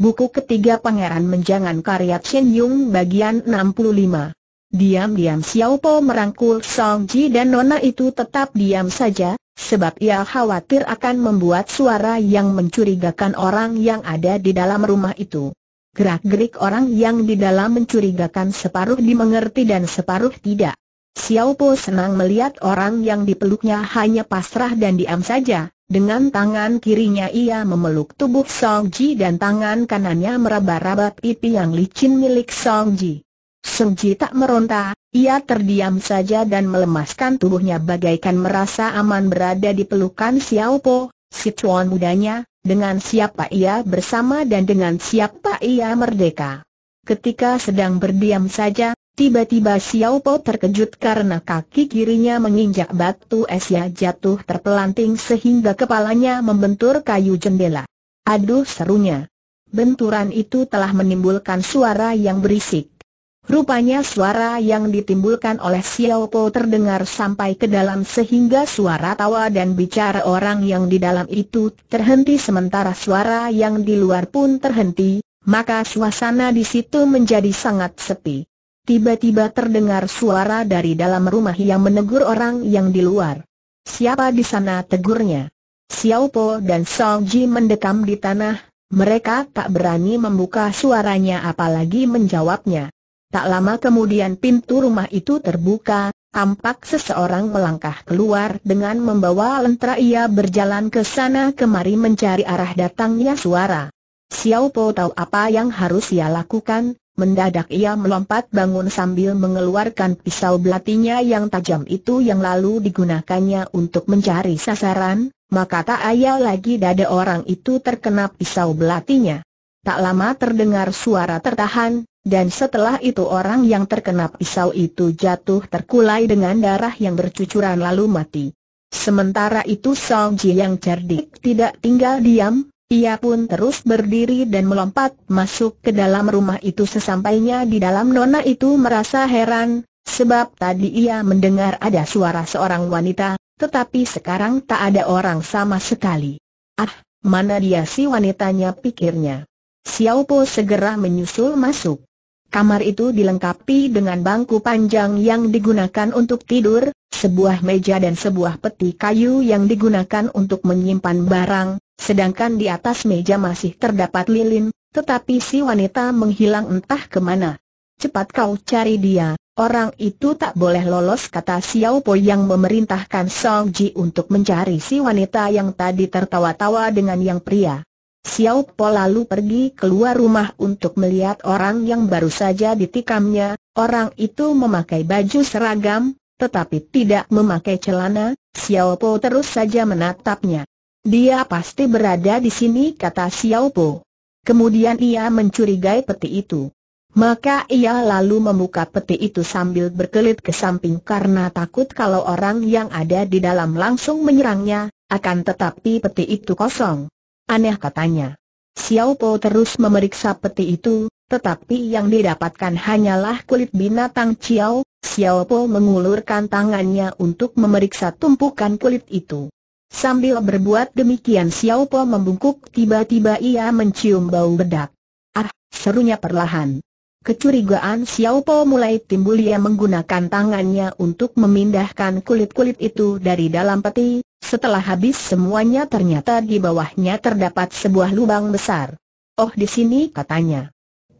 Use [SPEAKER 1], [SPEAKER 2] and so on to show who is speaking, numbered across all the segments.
[SPEAKER 1] Buku ketiga Pangeran Menjangan karya Chen Yung bagian 65. Diam-diam Xiao Po merangkul Song Ji dan Nona itu tetap diam saja, sebab ia khawatir akan membuat suara yang mencurigakan orang yang ada di dalam rumah itu. Gerak-gerik orang yang di dalam mencurigakan separuh dimengerti dan separuh tidak. Xiao Po senang melihat orang yang dipeluknya hanya pasrah dan diam saja, dengan tangan kirinya ia memeluk tubuh Song Ji dan tangan kanannya meraba-raba pipi yang licin milik Song Ji. Song Ji tak meronta, ia terdiam saja dan melemaskan tubuhnya bagaikan merasa aman berada di pelukan Xiao Po, si tuan mudanya, dengan siapa ia bersama dan dengan siapa ia merdeka. Ketika sedang berdiam saja, Tiba-tiba Xiao Po terkejut karena kaki kirinya menginjak batu es ya jatuh terpelanting sehingga kepalanya membentur kayu jendela. Aduh serunya. Benturan itu telah menimbulkan suara yang berisik. Rupanya suara yang ditimbulkan oleh Xiao Po terdengar sampai ke dalam sehingga suara tawa dan bicara orang yang di dalam itu terhenti sementara suara yang di luar pun terhenti, maka suasana di situ menjadi sangat sepi. Tiba-tiba terdengar suara dari dalam rumah yang menegur orang yang di luar. Siapa di sana tegurnya? Xiao Po dan Song Ji mendekam di tanah, mereka tak berani membuka suaranya apalagi menjawabnya. Tak lama kemudian pintu rumah itu terbuka, tampak seseorang melangkah keluar dengan membawa lentera ia berjalan ke sana kemari mencari arah datangnya suara. Xiao Po tahu apa yang harus ia lakukan, Mendadak ia melompat bangun sambil mengeluarkan pisau belatinya yang tajam itu yang lalu digunakannya untuk mencari sasaran, maka tak ayal lagi dada orang itu terkena pisau belatinya. Tak lama terdengar suara tertahan, dan setelah itu orang yang terkena pisau itu jatuh terkulai dengan darah yang bercucuran lalu mati. Sementara itu Song Ji yang cerdik tidak tinggal diam, ia pun terus berdiri dan melompat masuk ke dalam rumah itu sesampainya di dalam nona itu merasa heran, sebab tadi ia mendengar ada suara seorang wanita, tetapi sekarang tak ada orang sama sekali. Ah, mana dia si wanitanya pikirnya. Xiao Po segera menyusul masuk. Kamar itu dilengkapi dengan bangku panjang yang digunakan untuk tidur, sebuah meja dan sebuah peti kayu yang digunakan untuk menyimpan barang, Sedangkan di atas meja masih terdapat lilin, tetapi si wanita menghilang entah kemana. Cepat kau cari dia, orang itu tak boleh lolos kata Xiao Po yang memerintahkan Song Ji untuk mencari si wanita yang tadi tertawa-tawa dengan yang pria. Xiao Po lalu pergi keluar rumah untuk melihat orang yang baru saja ditikamnya, orang itu memakai baju seragam, tetapi tidak memakai celana, Xiao Po terus saja menatapnya. Dia pasti berada di sini kata Xiao Po. Kemudian ia mencurigai peti itu. Maka ia lalu membuka peti itu sambil berkelit ke samping karena takut kalau orang yang ada di dalam langsung menyerangnya, akan tetapi peti itu kosong. Aneh katanya. Xiao Po terus memeriksa peti itu, tetapi yang didapatkan hanyalah kulit binatang Xiao. Xiao Po mengulurkan tangannya untuk memeriksa tumpukan kulit itu. Sambil berbuat demikian Xiao Po membungkuk tiba-tiba ia mencium bau bedak. Ah, serunya perlahan. Kecurigaan Xiao Po mulai timbul ia menggunakan tangannya untuk memindahkan kulit-kulit itu dari dalam peti, setelah habis semuanya ternyata di bawahnya terdapat sebuah lubang besar. Oh di sini katanya.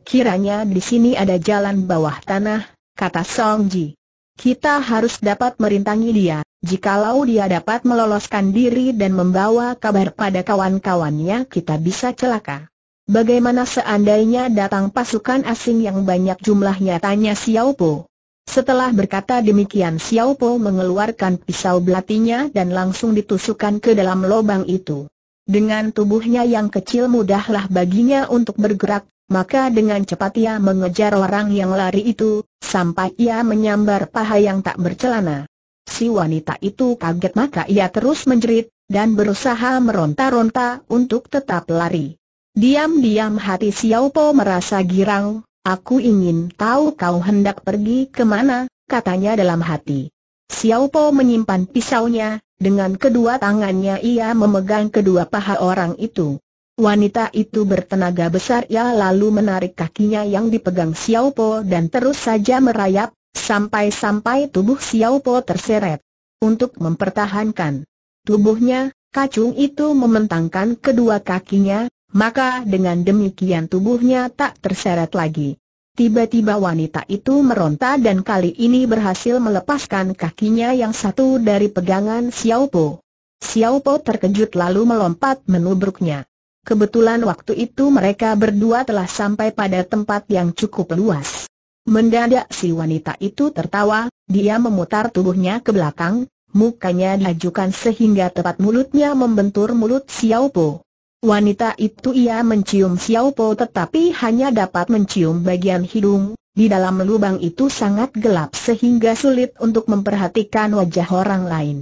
[SPEAKER 1] Kiranya di sini ada jalan bawah tanah, kata Song Ji. Kita harus dapat merintangi dia, jikalau dia dapat meloloskan diri dan membawa kabar pada kawan-kawannya kita bisa celaka. Bagaimana seandainya datang pasukan asing yang banyak jumlahnya tanya Xiao Po. Setelah berkata demikian Xiao Po mengeluarkan pisau belatinya dan langsung ditusukkan ke dalam lubang itu. Dengan tubuhnya yang kecil mudahlah baginya untuk bergerak, maka dengan cepat ia mengejar orang yang lari itu, sampai ia menyambar paha yang tak bercelana. Si wanita itu kaget maka ia terus menjerit, dan berusaha meronta-ronta untuk tetap lari. Diam-diam hati Xiao Po merasa girang, aku ingin tahu kau hendak pergi kemana, katanya dalam hati. Xiao Po menyimpan pisaunya, dengan kedua tangannya ia memegang kedua paha orang itu. Wanita itu bertenaga besar ia lalu menarik kakinya yang dipegang Xiao Po dan terus saja merayap, sampai-sampai tubuh Xiao Po terseret. Untuk mempertahankan tubuhnya, kacung itu mementangkan kedua kakinya, maka dengan demikian tubuhnya tak terseret lagi. Tiba-tiba wanita itu meronta dan kali ini berhasil melepaskan kakinya yang satu dari pegangan Xiao Po. Xiao Po terkejut lalu melompat menubruknya. Kebetulan waktu itu mereka berdua telah sampai pada tempat yang cukup luas. Mendadak si wanita itu tertawa, dia memutar tubuhnya ke belakang, mukanya diajukan sehingga tepat mulutnya membentur mulut Xiao Po. Wanita itu ia mencium Xiao Po tetapi hanya dapat mencium bagian hidung, di dalam lubang itu sangat gelap sehingga sulit untuk memperhatikan wajah orang lain.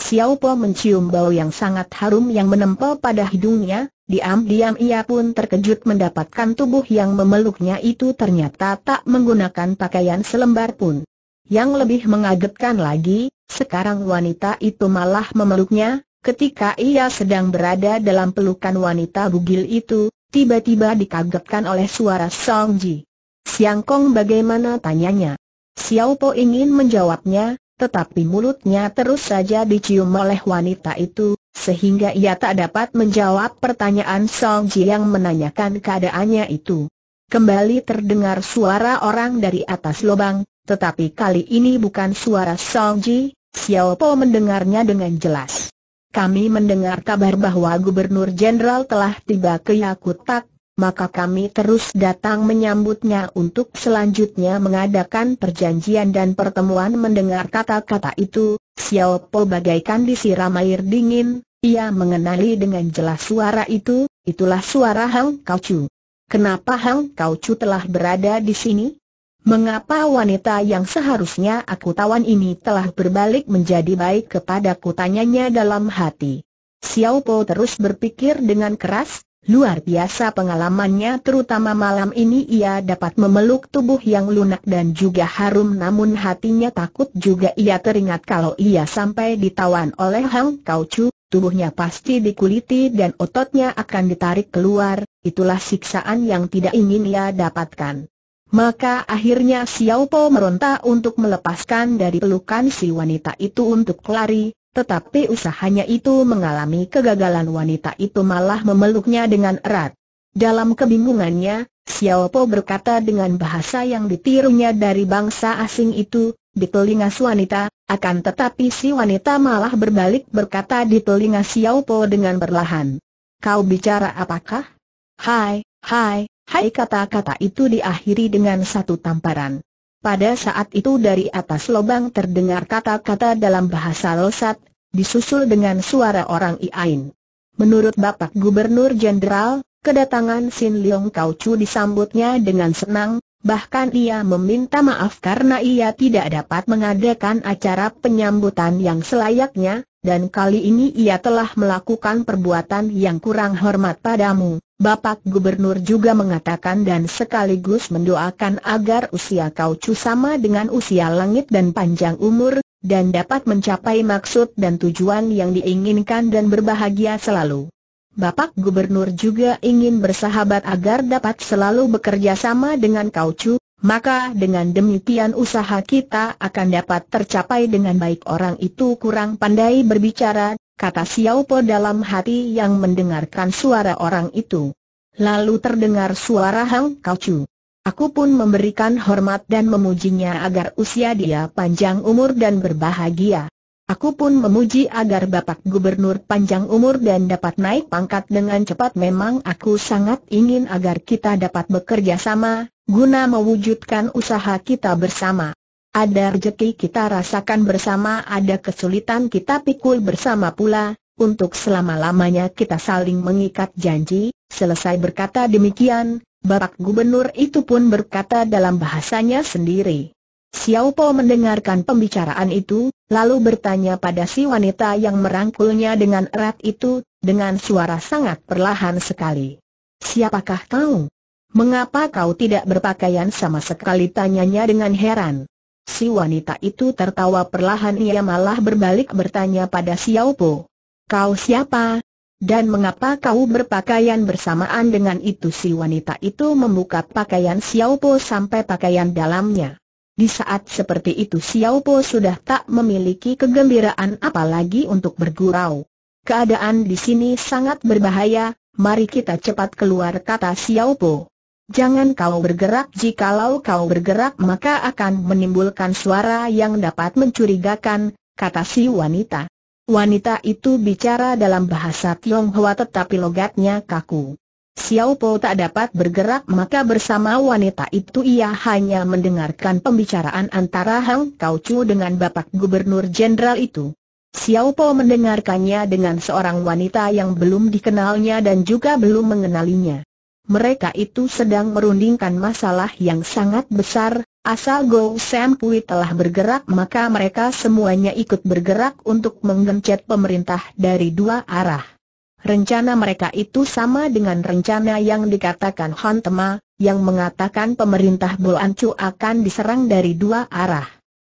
[SPEAKER 1] Xiao Po mencium bau yang sangat harum yang menempel pada hidungnya, Diam-diam ia pun terkejut mendapatkan tubuh yang memeluknya itu ternyata tak menggunakan pakaian selembar pun. Yang lebih mengagetkan lagi, sekarang wanita itu malah memeluknya, ketika ia sedang berada dalam pelukan wanita bugil itu, tiba-tiba dikagetkan oleh suara Song Ji. Siang Kong bagaimana tanyanya? Xiao Po ingin menjawabnya, tetapi mulutnya terus saja dicium oleh wanita itu, sehingga ia tak dapat menjawab pertanyaan Song Ji yang menanyakan keadaannya itu. Kembali terdengar suara orang dari atas lubang, tetapi kali ini bukan suara Song Ji, Xiao Po mendengarnya dengan jelas. Kami mendengar kabar bahwa Gubernur Jenderal telah tiba ke Yakutak, maka kami terus datang menyambutnya untuk selanjutnya mengadakan perjanjian dan pertemuan mendengar kata-kata itu, Xiao Po bagaikan disiram air dingin, ia mengenali dengan jelas suara itu, itulah suara Hang Kau Chu. Kenapa Hang Kau Chu telah berada di sini? Mengapa wanita yang seharusnya aku tawan ini telah berbalik menjadi baik kepada kutanyanya dalam hati. Xiao Po terus berpikir dengan keras, Luar biasa pengalamannya terutama malam ini ia dapat memeluk tubuh yang lunak dan juga harum namun hatinya takut juga ia teringat kalau ia sampai ditawan oleh Hang Kau tubuhnya pasti dikuliti dan ototnya akan ditarik keluar, itulah siksaan yang tidak ingin ia dapatkan. Maka akhirnya Xiao Po meronta untuk melepaskan dari pelukan si wanita itu untuk lari, tetapi usahanya itu mengalami kegagalan wanita itu malah memeluknya dengan erat. Dalam kebingungannya, Xiao Po berkata dengan bahasa yang ditirunya dari bangsa asing itu, di telinga si wanita, akan tetapi si wanita malah berbalik berkata di telinga Xiao Po dengan perlahan. Kau bicara apakah? Hai, hai, hai kata-kata itu diakhiri dengan satu tamparan. Pada saat itu dari atas lubang terdengar kata-kata dalam bahasa Losat, disusul dengan suara orang Iain. Menurut Bapak Gubernur Jenderal, kedatangan Sin Leong Kau Chu disambutnya dengan senang, bahkan ia meminta maaf karena ia tidak dapat mengadakan acara penyambutan yang selayaknya, dan kali ini ia telah melakukan perbuatan yang kurang hormat padamu. Bapak Gubernur juga mengatakan dan sekaligus mendoakan agar usia kau cu sama dengan usia langit dan panjang umur, dan dapat mencapai maksud dan tujuan yang diinginkan dan berbahagia selalu. Bapak Gubernur juga ingin bersahabat agar dapat selalu bekerja sama dengan kau cu, maka dengan demikian usaha kita akan dapat tercapai dengan baik orang itu kurang pandai berbicara kata Xiao Po dalam hati yang mendengarkan suara orang itu. Lalu terdengar suara Hang Kau Chu. Aku pun memberikan hormat dan memujinya agar usia dia panjang umur dan berbahagia. Aku pun memuji agar Bapak Gubernur panjang umur dan dapat naik pangkat dengan cepat memang aku sangat ingin agar kita dapat bekerja sama, guna mewujudkan usaha kita bersama. Ada rejeki kita rasakan bersama, ada kesulitan kita pikul bersama pula, untuk selama-lamanya kita saling mengikat janji, selesai berkata demikian, Bapak Gubernur itu pun berkata dalam bahasanya sendiri. Xiao Po mendengarkan pembicaraan itu, lalu bertanya pada si wanita yang merangkulnya dengan erat itu, dengan suara sangat perlahan sekali. Siapakah kau? Mengapa kau tidak berpakaian sama sekali tanyanya dengan heran. Si wanita itu tertawa perlahan ia malah berbalik bertanya pada Xiao Po. Kau siapa? Dan mengapa kau berpakaian bersamaan dengan itu si wanita itu membuka pakaian Xiao Po sampai pakaian dalamnya. Di saat seperti itu Xiao Po sudah tak memiliki kegembiraan apalagi untuk bergurau. Keadaan di sini sangat berbahaya, mari kita cepat keluar kata Xiao Po. Jangan kau bergerak jikalau kau bergerak maka akan menimbulkan suara yang dapat mencurigakan, kata si wanita. Wanita itu bicara dalam bahasa Tionghoa tetapi logatnya kaku. Xiao Po tak dapat bergerak maka bersama wanita itu ia hanya mendengarkan pembicaraan antara Hang Kau Chu dengan Bapak Gubernur Jenderal itu. Xiao Po mendengarkannya dengan seorang wanita yang belum dikenalnya dan juga belum mengenalinya mereka itu sedang merundingkan masalah yang sangat besar, asal Go Sam Pui telah bergerak maka mereka semuanya ikut bergerak untuk menggencet pemerintah dari dua arah. Rencana mereka itu sama dengan rencana yang dikatakan Han Tema, yang mengatakan pemerintah Chu akan diserang dari dua arah.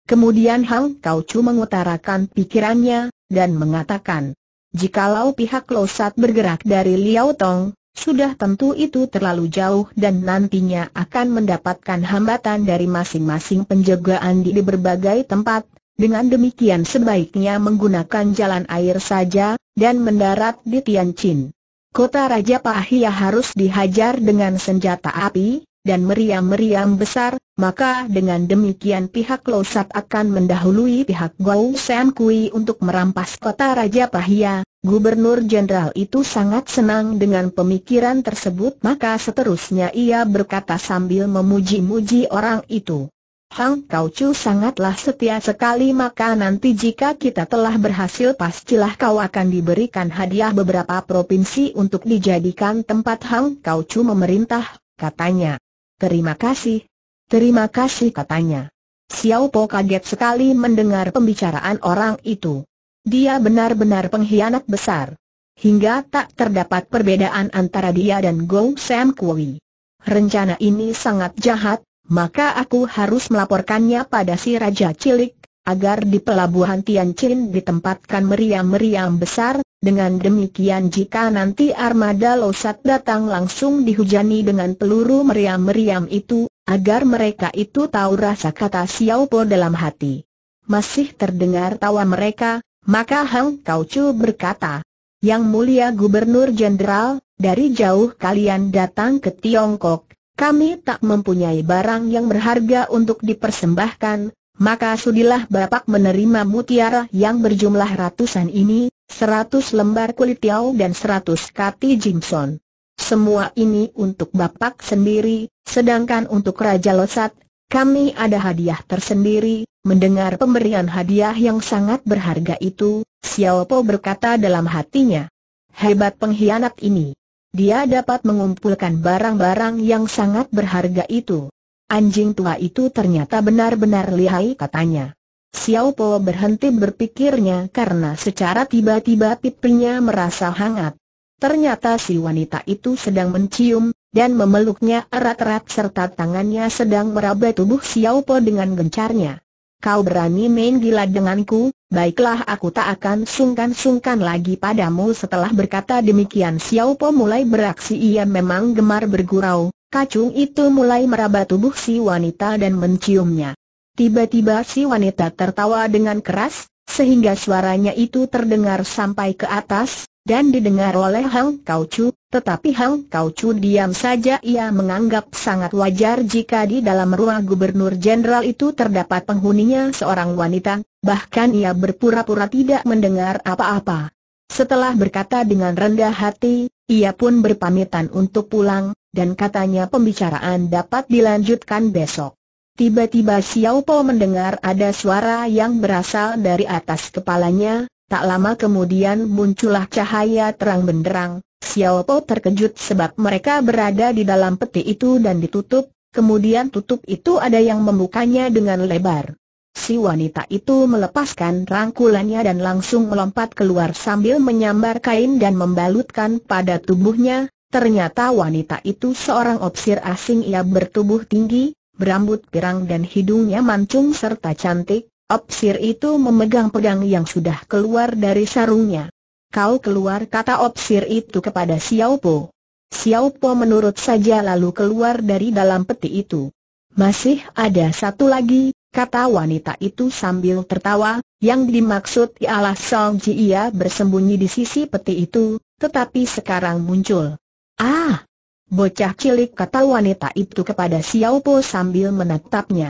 [SPEAKER 1] Kemudian Hang Kau Chu mengutarakan pikirannya, dan mengatakan, Jikalau pihak Losat bergerak dari Liao Tong, sudah tentu itu terlalu jauh dan nantinya akan mendapatkan hambatan dari masing-masing penjagaan di berbagai tempat, dengan demikian sebaiknya menggunakan jalan air saja, dan mendarat di Tianjin. Kota Raja Pahia harus dihajar dengan senjata api, dan meriam-meriam besar, maka dengan demikian pihak Losat akan mendahului pihak Gou Sam Kui untuk merampas kota Raja Pahia, Gubernur Jenderal itu sangat senang dengan pemikiran tersebut maka seterusnya ia berkata sambil memuji-muji orang itu. Hang Kau Chu sangatlah setia sekali maka nanti jika kita telah berhasil pastilah kau akan diberikan hadiah beberapa provinsi untuk dijadikan tempat Hang Kau Chu memerintah, katanya. Terima kasih. Terima kasih katanya. Xiao Po kaget sekali mendengar pembicaraan orang itu. Dia benar-benar pengkhianat besar. Hingga tak terdapat perbedaan antara dia dan Go Sam Kui. Rencana ini sangat jahat, maka aku harus melaporkannya pada si Raja Cilik, agar di pelabuhan Tianjin ditempatkan meriam-meriam besar, dengan demikian jika nanti armada Losat datang langsung dihujani dengan peluru meriam-meriam itu, agar mereka itu tahu rasa kata Xiao Po dalam hati. Masih terdengar tawa mereka, maka Hang Kau Chu berkata, Yang Mulia Gubernur Jenderal, dari jauh kalian datang ke Tiongkok, kami tak mempunyai barang yang berharga untuk dipersembahkan, maka sudilah Bapak menerima mutiara yang berjumlah ratusan ini, seratus lembar kulit tiau dan seratus kati jimson. Semua ini untuk Bapak sendiri, sedangkan untuk Raja Losat, kami ada hadiah tersendiri, mendengar pemberian hadiah yang sangat berharga itu, Xiao Po berkata dalam hatinya. Hebat pengkhianat ini. Dia dapat mengumpulkan barang-barang yang sangat berharga itu. Anjing tua itu ternyata benar-benar lihai katanya. Xiao Po berhenti berpikirnya karena secara tiba-tiba pipinya merasa hangat. Ternyata si wanita itu sedang mencium, dan memeluknya erat-erat serta tangannya sedang meraba tubuh Xiao Po dengan gencarnya. Kau berani main gila denganku, baiklah aku tak akan sungkan-sungkan lagi padamu setelah berkata demikian Xiao Po mulai beraksi ia memang gemar bergurau, kacung itu mulai meraba tubuh si wanita dan menciumnya. Tiba-tiba si wanita tertawa dengan keras, sehingga suaranya itu terdengar sampai ke atas, dan didengar oleh Hang Kau Chu, tetapi Hang Kau Chu diam saja ia menganggap sangat wajar jika di dalam ruang gubernur jenderal itu terdapat penghuninya seorang wanita, bahkan ia berpura-pura tidak mendengar apa-apa. Setelah berkata dengan rendah hati, ia pun berpamitan untuk pulang, dan katanya pembicaraan dapat dilanjutkan besok. Tiba-tiba Xiao Po mendengar ada suara yang berasal dari atas kepalanya, Tak lama kemudian muncullah cahaya terang benderang, Xiao Po terkejut sebab mereka berada di dalam peti itu dan ditutup, kemudian tutup itu ada yang membukanya dengan lebar. Si wanita itu melepaskan rangkulannya dan langsung melompat keluar sambil menyambar kain dan membalutkan pada tubuhnya, ternyata wanita itu seorang opsir asing ia bertubuh tinggi, berambut pirang dan hidungnya mancung serta cantik, Opsir itu memegang pedang yang sudah keluar dari sarungnya. Kau keluar kata Opsir itu kepada Xiao Po. Xiao Po menurut saja lalu keluar dari dalam peti itu. Masih ada satu lagi, kata wanita itu sambil tertawa, yang dimaksud ialah Song Ji ia bersembunyi di sisi peti itu, tetapi sekarang muncul. Ah! Bocah cilik kata wanita itu kepada Xiao Po sambil menatapnya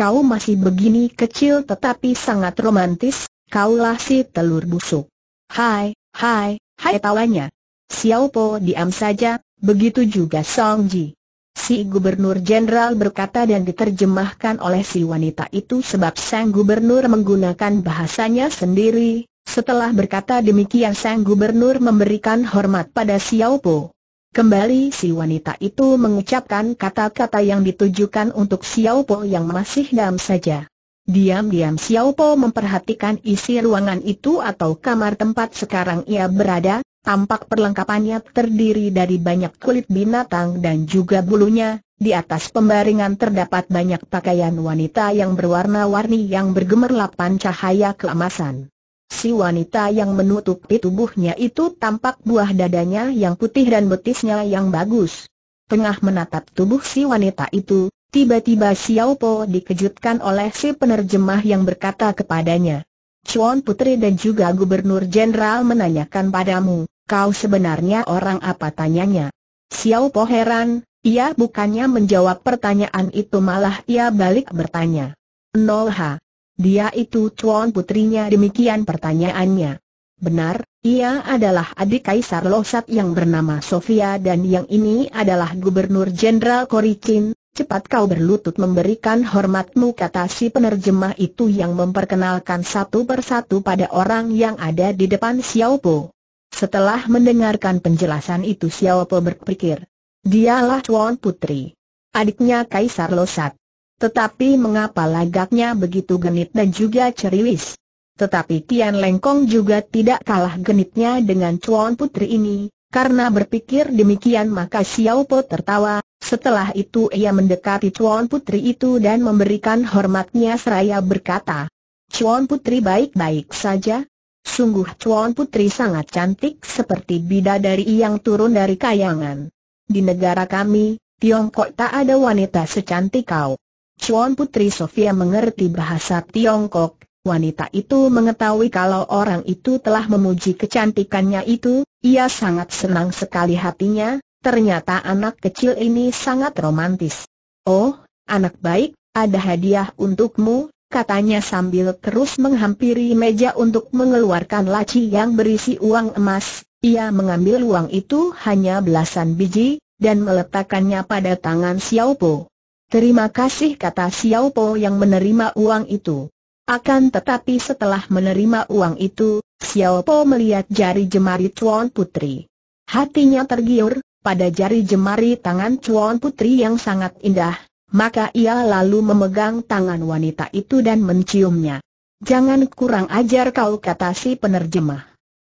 [SPEAKER 1] kau masih begini kecil tetapi sangat romantis, kaulah si telur busuk. Hai, hai, hai tawanya. Xiao Po diam saja, begitu juga Song Ji. Si Gubernur Jenderal berkata dan diterjemahkan oleh si wanita itu sebab Sang Gubernur menggunakan bahasanya sendiri, setelah berkata demikian Sang Gubernur memberikan hormat pada Xiao Po. Kembali si wanita itu mengucapkan kata-kata yang ditujukan untuk Xiao Po yang masih diam saja. Diam-diam Xiao Po memperhatikan isi ruangan itu atau kamar tempat sekarang ia berada, tampak perlengkapannya terdiri dari banyak kulit binatang dan juga bulunya, di atas pembaringan terdapat banyak pakaian wanita yang berwarna-warni yang bergemerlapan cahaya keemasan. Si wanita yang menutupi tubuhnya itu tampak buah dadanya yang putih dan betisnya yang bagus. Tengah menatap tubuh si wanita itu, tiba-tiba Xiao Po dikejutkan oleh si penerjemah yang berkata kepadanya. Chuan Putri dan juga Gubernur Jenderal menanyakan padamu, kau sebenarnya orang apa tanyanya. Xiao Po heran, ia bukannya menjawab pertanyaan itu malah ia balik bertanya. Nolha, dia itu cuan putrinya demikian pertanyaannya. Benar, ia adalah adik Kaisar Losat yang bernama Sofia dan yang ini adalah Gubernur Jenderal Korikin. Cepat kau berlutut memberikan hormatmu kata si penerjemah itu yang memperkenalkan satu persatu pada orang yang ada di depan Xiaopo. Setelah mendengarkan penjelasan itu Xiaopo berpikir, dialah Chuan Putri. Adiknya Kaisar Losat. Tetapi mengapa lagaknya begitu genit dan juga ceriwis? Tetapi Tian Lengkong juga tidak kalah genitnya dengan Chuan Putri ini, karena berpikir demikian maka Xiao Po tertawa, setelah itu ia mendekati Chuan Putri itu dan memberikan hormatnya seraya berkata, Chuan Putri baik-baik saja, Sungguh Chuan Putri sangat cantik seperti bidadari yang turun dari kayangan. Di negara kami, Tiongkok tak ada wanita secantik kau. Chuan Putri Sofia mengerti bahasa Tiongkok, wanita itu mengetahui kalau orang itu telah memuji kecantikannya itu, ia sangat senang sekali hatinya, ternyata anak kecil ini sangat romantis. Oh, anak baik, ada hadiah untukmu, katanya sambil terus menghampiri meja untuk mengeluarkan laci yang berisi uang emas, ia mengambil uang itu hanya belasan biji, dan meletakkannya pada tangan Xiao Xiaopo. Terima kasih kata Xiao Po yang menerima uang itu. Akan tetapi setelah menerima uang itu, Xiao Po melihat jari jemari Chuan Putri. Hatinya tergiur, pada jari jemari tangan Chuan Putri yang sangat indah, maka ia lalu memegang tangan wanita itu dan menciumnya. Jangan kurang ajar kau kata si penerjemah.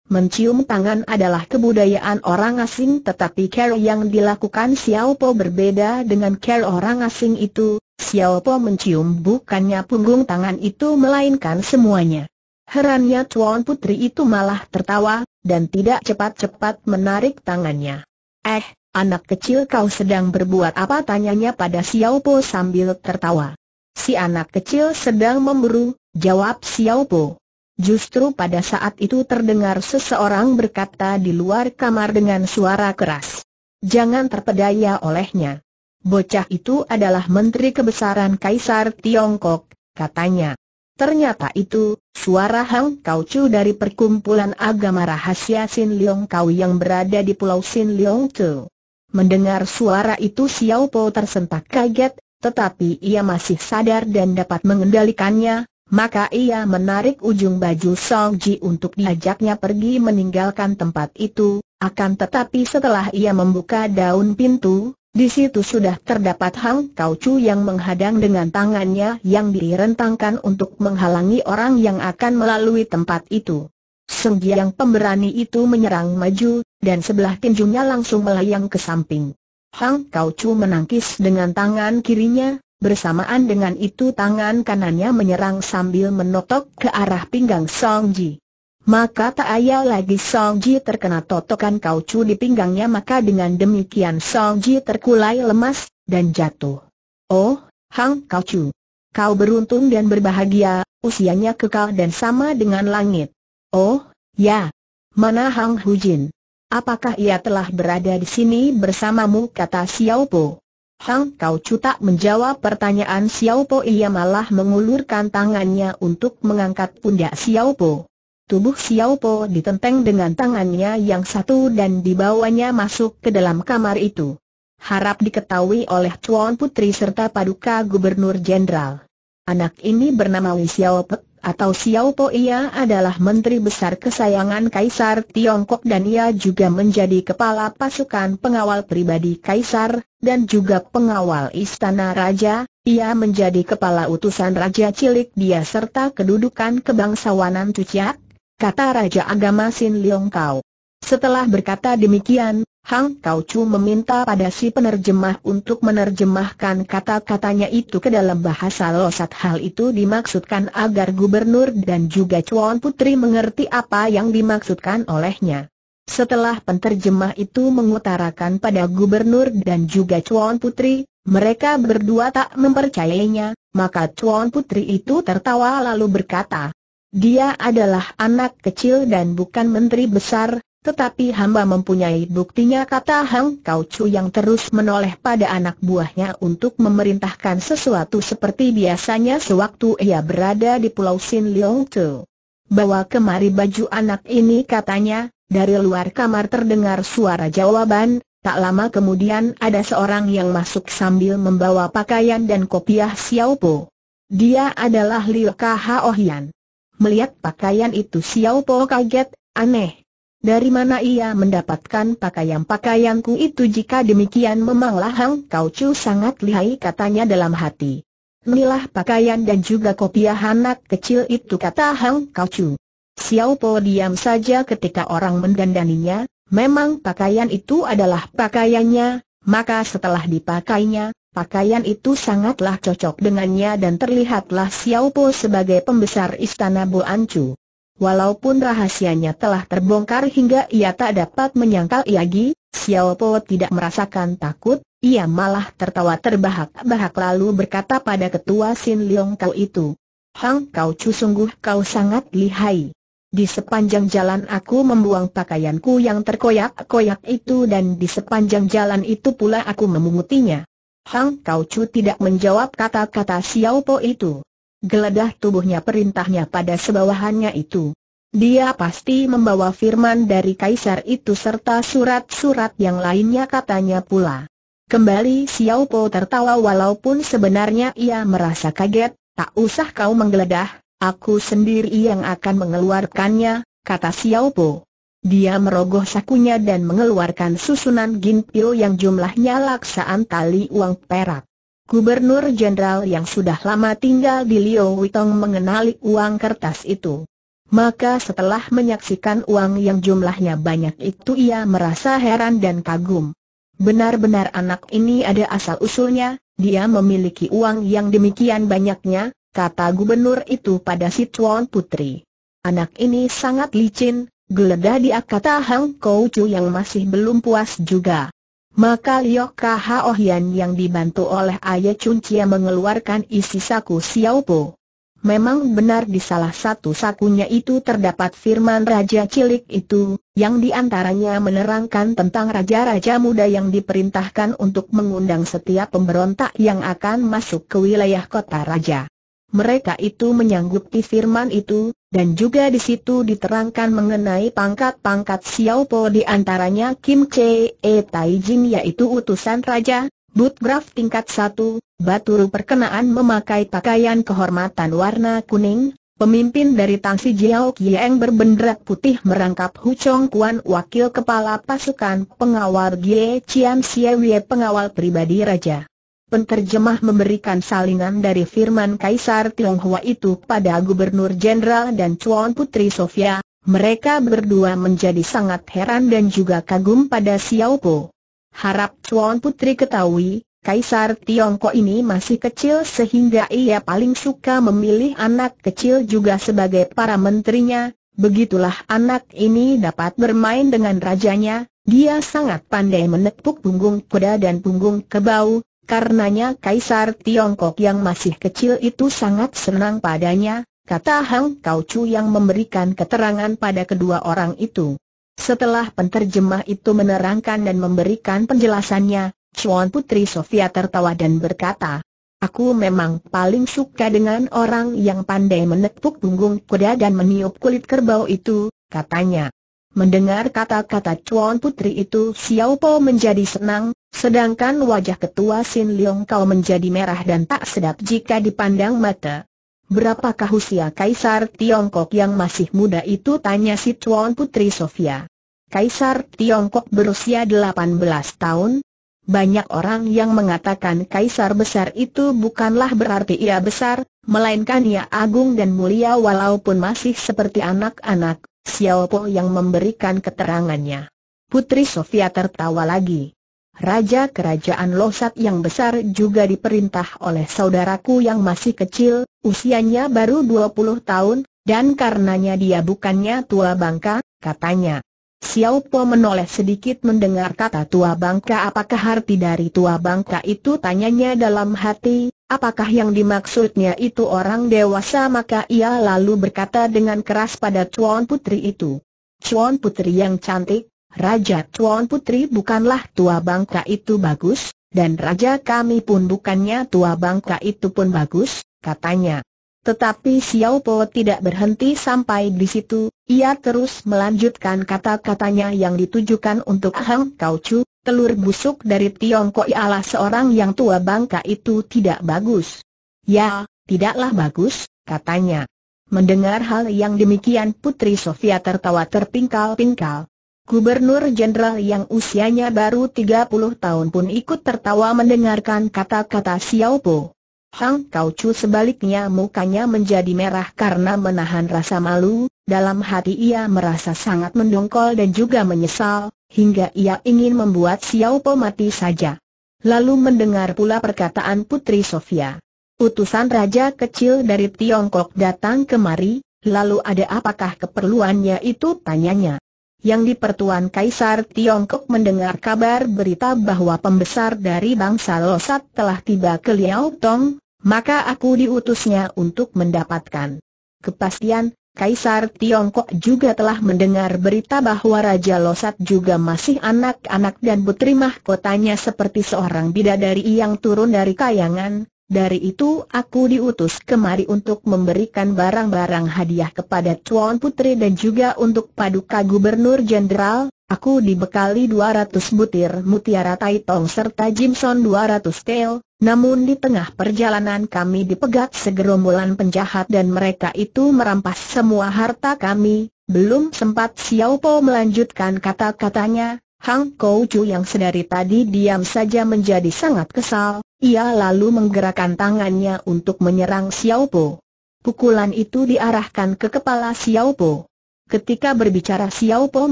[SPEAKER 1] Mencium tangan adalah kebudayaan orang asing tetapi care yang dilakukan Xiao Po berbeda dengan care orang asing itu. Xiao Po mencium bukannya punggung tangan itu melainkan semuanya. Herannya Tuan Putri itu malah tertawa, dan tidak cepat-cepat menarik tangannya. Eh, anak kecil kau sedang berbuat apa tanyanya pada Xiao Po sambil tertawa. Si anak kecil sedang memburu, jawab Xiao Po. Justru pada saat itu terdengar seseorang berkata di luar kamar dengan suara keras. Jangan terpedaya olehnya. Bocah itu adalah Menteri Kebesaran Kaisar Tiongkok, katanya. Ternyata itu, suara Hang Kau Chu dari perkumpulan agama rahasia Sin Leong Kau yang berada di pulau Sin Leong Chu. Mendengar suara itu Xiao Po tersentak kaget, tetapi ia masih sadar dan dapat mengendalikannya, maka ia menarik ujung baju Song Ji untuk diajaknya pergi meninggalkan tempat itu, akan tetapi setelah ia membuka daun pintu, di situ sudah terdapat Hang Kau Chu yang menghadang dengan tangannya yang direntangkan untuk menghalangi orang yang akan melalui tempat itu. Song Ji yang pemberani itu menyerang maju, dan sebelah tinjunya langsung melayang ke samping. Hang Kau Chu menangkis dengan tangan kirinya, Bersamaan dengan itu tangan kanannya menyerang sambil menotok ke arah pinggang Song Ji. Maka tak ayal lagi Song Ji terkena totokan kaucu di pinggangnya maka dengan demikian Song Ji terkulai lemas, dan jatuh. Oh, Hang Kaucu. Kau beruntung dan berbahagia, usianya kekal dan sama dengan langit. Oh, ya. Mana Hang Hujin? Apakah ia telah berada di sini bersamamu kata Xiao Po? Hang Kau Chu tak menjawab pertanyaan Xiao Po ia malah mengulurkan tangannya untuk mengangkat pundak Xiao Po. Tubuh Xiao Po ditenteng dengan tangannya yang satu dan dibawanya masuk ke dalam kamar itu. Harap diketahui oleh Chuan Putri serta Paduka Gubernur Jenderal. Anak ini bernama Li Xiao Pek atau Xiao Po ia adalah menteri besar kesayangan Kaisar Tiongkok dan ia juga menjadi kepala pasukan pengawal pribadi Kaisar, dan juga pengawal istana raja, ia menjadi kepala utusan raja cilik dia serta kedudukan kebangsawanan Cucak, kata Raja Agama Sin Liong Kau. Setelah berkata demikian, Hang Kau Chu meminta pada si penerjemah untuk menerjemahkan kata-katanya itu ke dalam bahasa losat hal itu dimaksudkan agar gubernur dan juga Chuan Putri mengerti apa yang dimaksudkan olehnya. Setelah penerjemah itu mengutarakan pada gubernur dan juga Chuan Putri, mereka berdua tak mempercayainya, maka Chuan Putri itu tertawa lalu berkata, dia adalah anak kecil dan bukan menteri besar, tetapi hamba mempunyai buktinya kata Hang Kau Chu yang terus menoleh pada anak buahnya untuk memerintahkan sesuatu seperti biasanya sewaktu ia berada di Pulau Sin Leong Tu. Bawa kemari baju anak ini katanya, dari luar kamar terdengar suara jawaban, tak lama kemudian ada seorang yang masuk sambil membawa pakaian dan kopiah Xiao Po. Dia adalah Liu Oh Ohian. Melihat pakaian itu Xiao Po kaget, aneh dari mana ia mendapatkan pakaian-pakaianku itu jika demikian memanglah Hang Kau Chu sangat lihai katanya dalam hati. Inilah pakaian dan juga kopiah anak kecil itu kata Hang Kau Chu. Xiao Po diam saja ketika orang mendandaninya, memang pakaian itu adalah pakaiannya, maka setelah dipakainya, pakaian itu sangatlah cocok dengannya dan terlihatlah Xiao Po sebagai pembesar istana Boancu. Walaupun rahasianya telah terbongkar hingga ia tak dapat menyangkal Yagi, Xiao Po tidak merasakan takut, ia malah tertawa terbahak-bahak lalu berkata pada ketua Sin Leong Kau itu, Hang Kau Chu sungguh kau sangat lihai. Di sepanjang jalan aku membuang pakaianku yang terkoyak-koyak itu dan di sepanjang jalan itu pula aku memungutinya. Hang Kau Chu tidak menjawab kata-kata Xiao Po itu. Geledah tubuhnya perintahnya pada sebawahannya itu. Dia pasti membawa firman dari kaisar itu serta surat-surat yang lainnya katanya pula. Kembali Xiao Po tertawa walaupun sebenarnya ia merasa kaget, tak usah kau menggeledah, aku sendiri yang akan mengeluarkannya, kata Xiao Po. Dia merogoh sakunya dan mengeluarkan susunan ginpil yang jumlahnya laksaan tali uang perak. Gubernur Jenderal yang sudah lama tinggal di Liu Witong mengenali uang kertas itu. Maka setelah menyaksikan uang yang jumlahnya banyak itu ia merasa heran dan kagum. Benar-benar anak ini ada asal-usulnya, dia memiliki uang yang demikian banyaknya, kata gubernur itu pada si Tuan Putri. Anak ini sangat licin, geledah dia kata Hang Chu yang masih belum puas juga. Maka Liu Kao yang dibantu oleh Ayah Chun Chia mengeluarkan isi saku Xiao Po. Memang benar di salah satu sakunya itu terdapat firman Raja Cilik itu, yang diantaranya menerangkan tentang Raja-Raja muda yang diperintahkan untuk mengundang setiap pemberontak yang akan masuk ke wilayah kota Raja mereka itu menyanggupi firman itu, dan juga di situ diterangkan mengenai pangkat-pangkat Xiao Po di antaranya Kim Che E Tai Jin yaitu utusan raja, But Graf tingkat 1, Baturu perkenaan memakai pakaian kehormatan warna kuning, pemimpin dari Tangsi Jiao Kieng berbendera putih merangkap Hu Chong Kuan wakil kepala pasukan pengawal Gie Chiam Xie Wei pengawal pribadi raja. Penterjemah memberikan salinan dari firman Kaisar Tionghoa itu pada Gubernur Jenderal dan Cuan Putri Sofia, mereka berdua menjadi sangat heran dan juga kagum pada Xiao Po. Harap Cuan Putri ketahui, Kaisar Tiongkok ini masih kecil sehingga ia paling suka memilih anak kecil juga sebagai para menterinya, begitulah anak ini dapat bermain dengan rajanya, dia sangat pandai menepuk punggung kuda dan punggung kebau, Karenanya Kaisar Tiongkok yang masih kecil itu sangat senang padanya, kata Hang Kau Chu yang memberikan keterangan pada kedua orang itu. Setelah penterjemah itu menerangkan dan memberikan penjelasannya, Chuan Putri Sofia tertawa dan berkata, Aku memang paling suka dengan orang yang pandai menepuk punggung kuda dan meniup kulit kerbau itu, katanya. Mendengar kata-kata Chuan Putri itu Xiao Po menjadi senang, Sedangkan wajah ketua Sin Leong Kau menjadi merah dan tak sedap jika dipandang mata. Berapakah usia Kaisar Tiongkok yang masih muda itu tanya si Tuan Putri Sofia. Kaisar Tiongkok berusia 18 tahun. Banyak orang yang mengatakan kaisar besar itu bukanlah berarti ia besar, melainkan ia agung dan mulia walaupun masih seperti anak-anak, Xiao Po yang memberikan keterangannya. Putri Sofia tertawa lagi. Raja Kerajaan Losat yang besar juga diperintah oleh saudaraku yang masih kecil, usianya baru 20 tahun, dan karenanya dia bukannya tua bangka, katanya. Xiao Po menoleh sedikit mendengar kata tua bangka apakah arti dari tua bangka itu tanyanya dalam hati, apakah yang dimaksudnya itu orang dewasa maka ia lalu berkata dengan keras pada cuan Putri itu. Cuan Putri yang cantik, Raja Tuan Putri bukanlah tua bangka itu bagus, dan raja kami pun bukannya tua bangka itu pun bagus, katanya. Tetapi Xiao Po tidak berhenti sampai di situ, ia terus melanjutkan kata-katanya yang ditujukan untuk Hang Kau Chu, telur busuk dari Tiongkok ialah seorang yang tua bangka itu tidak bagus. Ya, tidaklah bagus, katanya. Mendengar hal yang demikian Putri Sofia tertawa terpingkal-pingkal, Gubernur Jenderal yang usianya baru 30 tahun pun ikut tertawa mendengarkan kata-kata Xiao Po. Hang Kau Chu sebaliknya mukanya menjadi merah karena menahan rasa malu, dalam hati ia merasa sangat mendongkol dan juga menyesal, hingga ia ingin membuat Xiao Po mati saja. Lalu mendengar pula perkataan Putri Sofia. Utusan raja kecil dari Tiongkok datang kemari, lalu ada apakah keperluannya itu tanyanya yang di Pertuan Kaisar Tiongkok mendengar kabar berita bahwa pembesar dari bangsa Losat telah tiba ke Liao Tong, maka aku diutusnya untuk mendapatkan kepastian. Kaisar Tiongkok juga telah mendengar berita bahwa Raja Losat juga masih anak-anak dan putri mahkotanya seperti seorang bidadari yang turun dari kayangan, dari itu aku diutus kemari untuk memberikan barang-barang hadiah kepada Tuan Putri dan juga untuk Paduka Gubernur Jenderal. Aku dibekali 200 butir mutiara Taitong serta Jimson 200 tel, namun di tengah perjalanan kami dipegat segerombolan penjahat dan mereka itu merampas semua harta kami. Belum sempat Xiao Po melanjutkan kata-katanya, Hang Kou Chu yang sedari tadi diam saja menjadi sangat kesal, ia lalu menggerakkan tangannya untuk menyerang Xiao Po. Pukulan itu diarahkan ke kepala Xiao Po. Ketika berbicara Xiao Po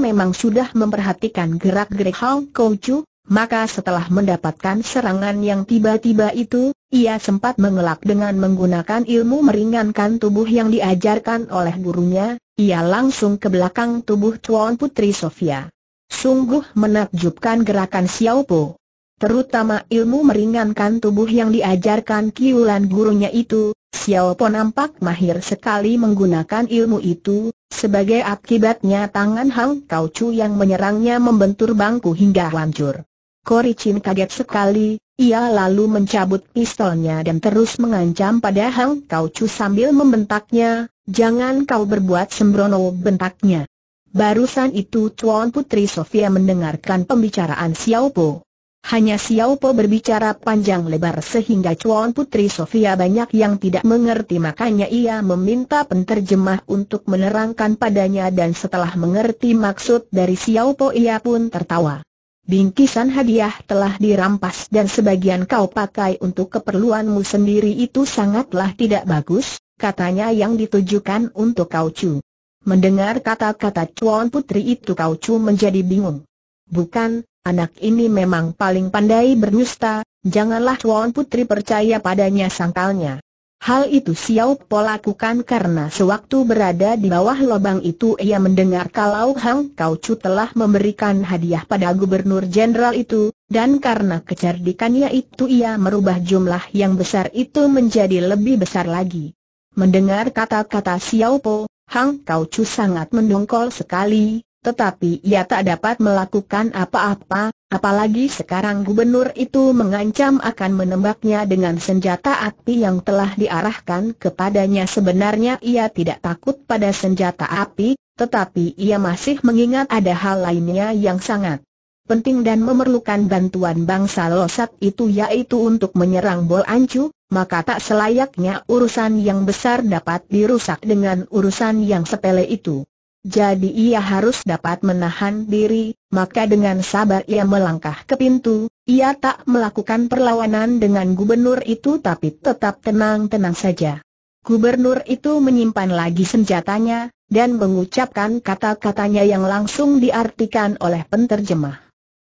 [SPEAKER 1] memang sudah memperhatikan gerak-gerik Hang Kou Chu, maka setelah mendapatkan serangan yang tiba-tiba itu, ia sempat mengelak dengan menggunakan ilmu meringankan tubuh yang diajarkan oleh gurunya, ia langsung ke belakang tubuh Tuan Putri Sofia. Sungguh menakjubkan gerakan Xiaopo. Terutama ilmu meringankan tubuh yang diajarkan kiulan gurunya itu, Xiaopo nampak mahir sekali menggunakan ilmu itu, sebagai akibatnya tangan Hang Kau yang menyerangnya membentur bangku hingga hancur. Koricin kaget sekali, ia lalu mencabut pistolnya dan terus mengancam pada Hang Kau sambil membentaknya, jangan kau berbuat sembrono bentaknya. Barusan itu Tuan Putri Sofia mendengarkan pembicaraan Xiao Po. Hanya Xiao Po berbicara panjang lebar sehingga Tuan Putri Sofia banyak yang tidak mengerti makanya ia meminta penterjemah untuk menerangkan padanya dan setelah mengerti maksud dari Xiao Po ia pun tertawa. Bingkisan hadiah telah dirampas dan sebagian kau pakai untuk keperluanmu sendiri itu sangatlah tidak bagus, katanya yang ditujukan untuk kau cu. Mendengar kata-kata Chuan Putri itu Kau Chu menjadi bingung. Bukan, anak ini memang paling pandai berdusta, janganlah Chuan Putri percaya padanya sangkalnya. Hal itu Xiao Po lakukan karena sewaktu berada di bawah lubang itu ia mendengar kalau Hang Kau Chu telah memberikan hadiah pada gubernur jenderal itu, dan karena kecerdikannya itu ia merubah jumlah yang besar itu menjadi lebih besar lagi. Mendengar kata-kata Xiao Po, Hang Kau Chu sangat mendongkol sekali, tetapi ia tak dapat melakukan apa-apa, apalagi sekarang gubernur itu mengancam akan menembaknya dengan senjata api yang telah diarahkan kepadanya. Sebenarnya ia tidak takut pada senjata api, tetapi ia masih mengingat ada hal lainnya yang sangat penting dan memerlukan bantuan bangsa Losat itu yaitu untuk menyerang Bol Ancu, maka tak selayaknya urusan yang besar dapat dirusak dengan urusan yang sepele itu. Jadi ia harus dapat menahan diri, maka dengan sabar ia melangkah ke pintu, ia tak melakukan perlawanan dengan gubernur itu tapi tetap tenang-tenang saja. Gubernur itu menyimpan lagi senjatanya, dan mengucapkan kata-katanya yang langsung diartikan oleh penterjemah.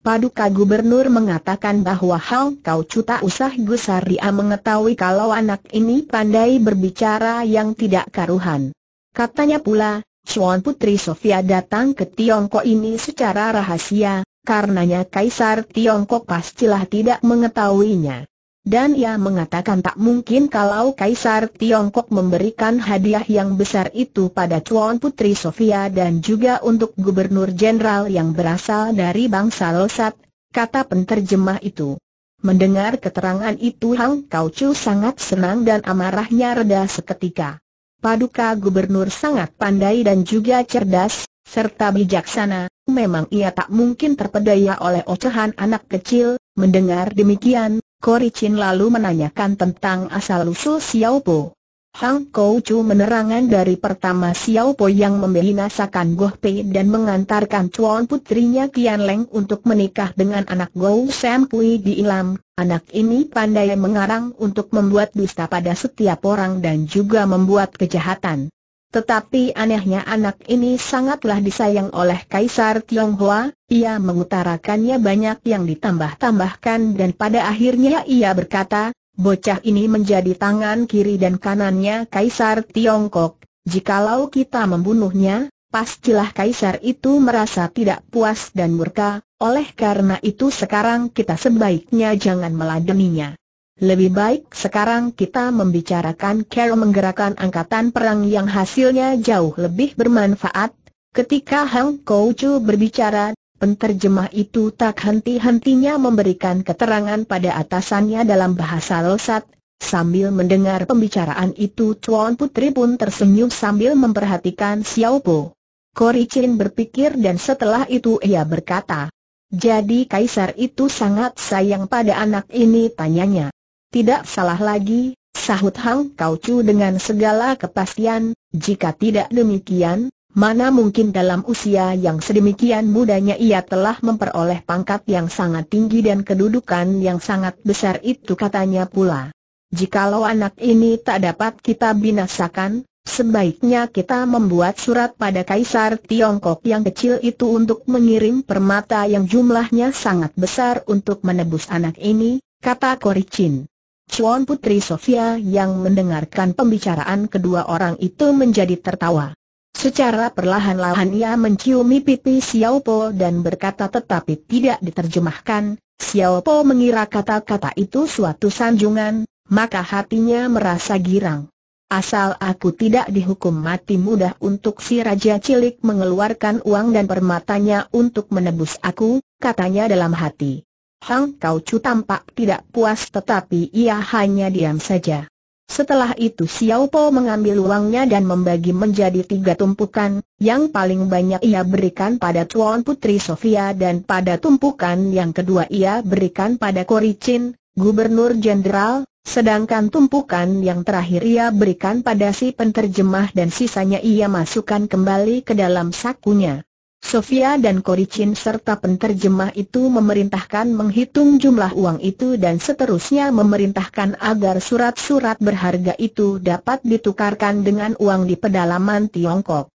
[SPEAKER 1] Paduka Gubernur mengatakan bahwa hal Kau Cuta Usah dia mengetahui kalau anak ini pandai berbicara yang tidak karuhan. Katanya pula, Chuan Putri Sofia datang ke Tiongkok ini secara rahasia, karenanya Kaisar Tiongkok pastilah tidak mengetahuinya. Dan ia mengatakan tak mungkin kalau Kaisar Tiongkok memberikan hadiah yang besar itu pada Tuan Putri Sofia dan juga untuk Gubernur Jenderal yang berasal dari bangsa Losat, kata penterjemah itu. Mendengar keterangan itu Hang Kau Chu sangat senang dan amarahnya reda seketika. Paduka Gubernur sangat pandai dan juga cerdas, serta bijaksana, memang ia tak mungkin terpedaya oleh ocehan anak kecil, mendengar demikian, Koricin lalu menanyakan tentang asal-usul Xiaopo. Hang Kou Chu menerangkan dari pertama Po yang membinasakan Goh Pei dan mengantarkan cuan putrinya Kian Leng untuk menikah dengan anak Gou Sam Pui di Ilam. Anak ini pandai mengarang untuk membuat dusta pada setiap orang dan juga membuat kejahatan. Tetapi anehnya anak ini sangatlah disayang oleh Kaisar Tionghoa, ia mengutarakannya banyak yang ditambah-tambahkan dan pada akhirnya ia berkata, bocah ini menjadi tangan kiri dan kanannya Kaisar Tiongkok, jikalau kita membunuhnya, pastilah Kaisar itu merasa tidak puas dan murka, oleh karena itu sekarang kita sebaiknya jangan meladeninya. Lebih baik sekarang kita membicarakan cara menggerakkan angkatan perang yang hasilnya jauh lebih bermanfaat. Ketika Hang Chu berbicara, penterjemah itu tak henti-hentinya memberikan keterangan pada atasannya dalam bahasa Losat. Sambil mendengar pembicaraan itu Chuan Putri pun tersenyum sambil memperhatikan Xiao Po. Chin berpikir dan setelah itu ia berkata, Jadi kaisar itu sangat sayang pada anak ini tanyanya. Tidak salah lagi, sahut Hang Kau dengan segala kepastian, jika tidak demikian, mana mungkin dalam usia yang sedemikian mudanya ia telah memperoleh pangkat yang sangat tinggi dan kedudukan yang sangat besar itu katanya pula. Jikalau anak ini tak dapat kita binasakan, Sebaiknya kita membuat surat pada Kaisar Tiongkok yang kecil itu untuk mengirim permata yang jumlahnya sangat besar untuk menebus anak ini, kata Korichin. Chuan Putri Sofia yang mendengarkan pembicaraan kedua orang itu menjadi tertawa. Secara perlahan-lahan ia menciumi pipi Xiao Po dan berkata tetapi tidak diterjemahkan, Xiao Po mengira kata-kata itu suatu sanjungan, maka hatinya merasa girang. Asal aku tidak dihukum mati mudah untuk si Raja Cilik mengeluarkan uang dan permatanya untuk menebus aku, katanya dalam hati. Hang Kau Chu tampak tidak puas tetapi ia hanya diam saja. Setelah itu Xiao Po mengambil uangnya dan membagi menjadi tiga tumpukan, yang paling banyak ia berikan pada Tuan Putri Sofia dan pada tumpukan yang kedua ia berikan pada Kori Chin, Gubernur Jenderal, sedangkan tumpukan yang terakhir ia berikan pada si penterjemah dan sisanya ia masukkan kembali ke dalam sakunya. Sofia dan Koricin serta penterjemah itu memerintahkan menghitung jumlah uang itu dan seterusnya memerintahkan agar surat-surat berharga itu dapat ditukarkan dengan uang di pedalaman Tiongkok.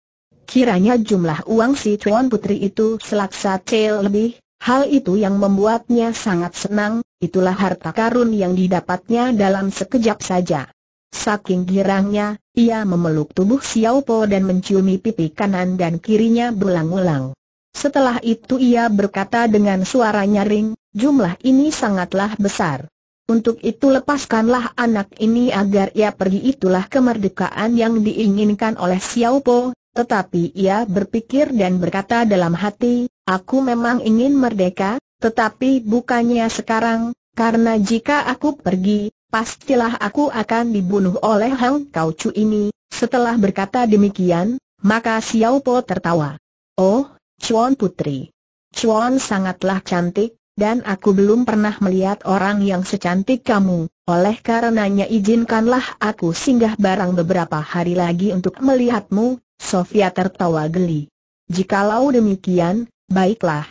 [SPEAKER 1] Kiranya jumlah uang si Tuan Putri itu selaksa cel lebih, hal itu yang membuatnya sangat senang, itulah harta karun yang didapatnya dalam sekejap saja. Saking girangnya, ia memeluk tubuh Xiao Po dan menciumi pipi kanan dan kirinya berulang-ulang. Setelah itu ia berkata dengan suara nyaring, jumlah ini sangatlah besar. Untuk itu lepaskanlah anak ini agar ia pergi itulah kemerdekaan yang diinginkan oleh Xiao Po. tetapi ia berpikir dan berkata dalam hati, aku memang ingin merdeka, tetapi bukannya sekarang, karena jika aku pergi, pastilah aku akan dibunuh oleh Hang Kau Chu ini. Setelah berkata demikian, maka Xiao Po tertawa. Oh, Chuan Putri. Chuan sangatlah cantik, dan aku belum pernah melihat orang yang secantik kamu. Oleh karenanya izinkanlah aku singgah barang beberapa hari lagi untuk melihatmu. Sofia tertawa geli. Jikalau demikian, baiklah.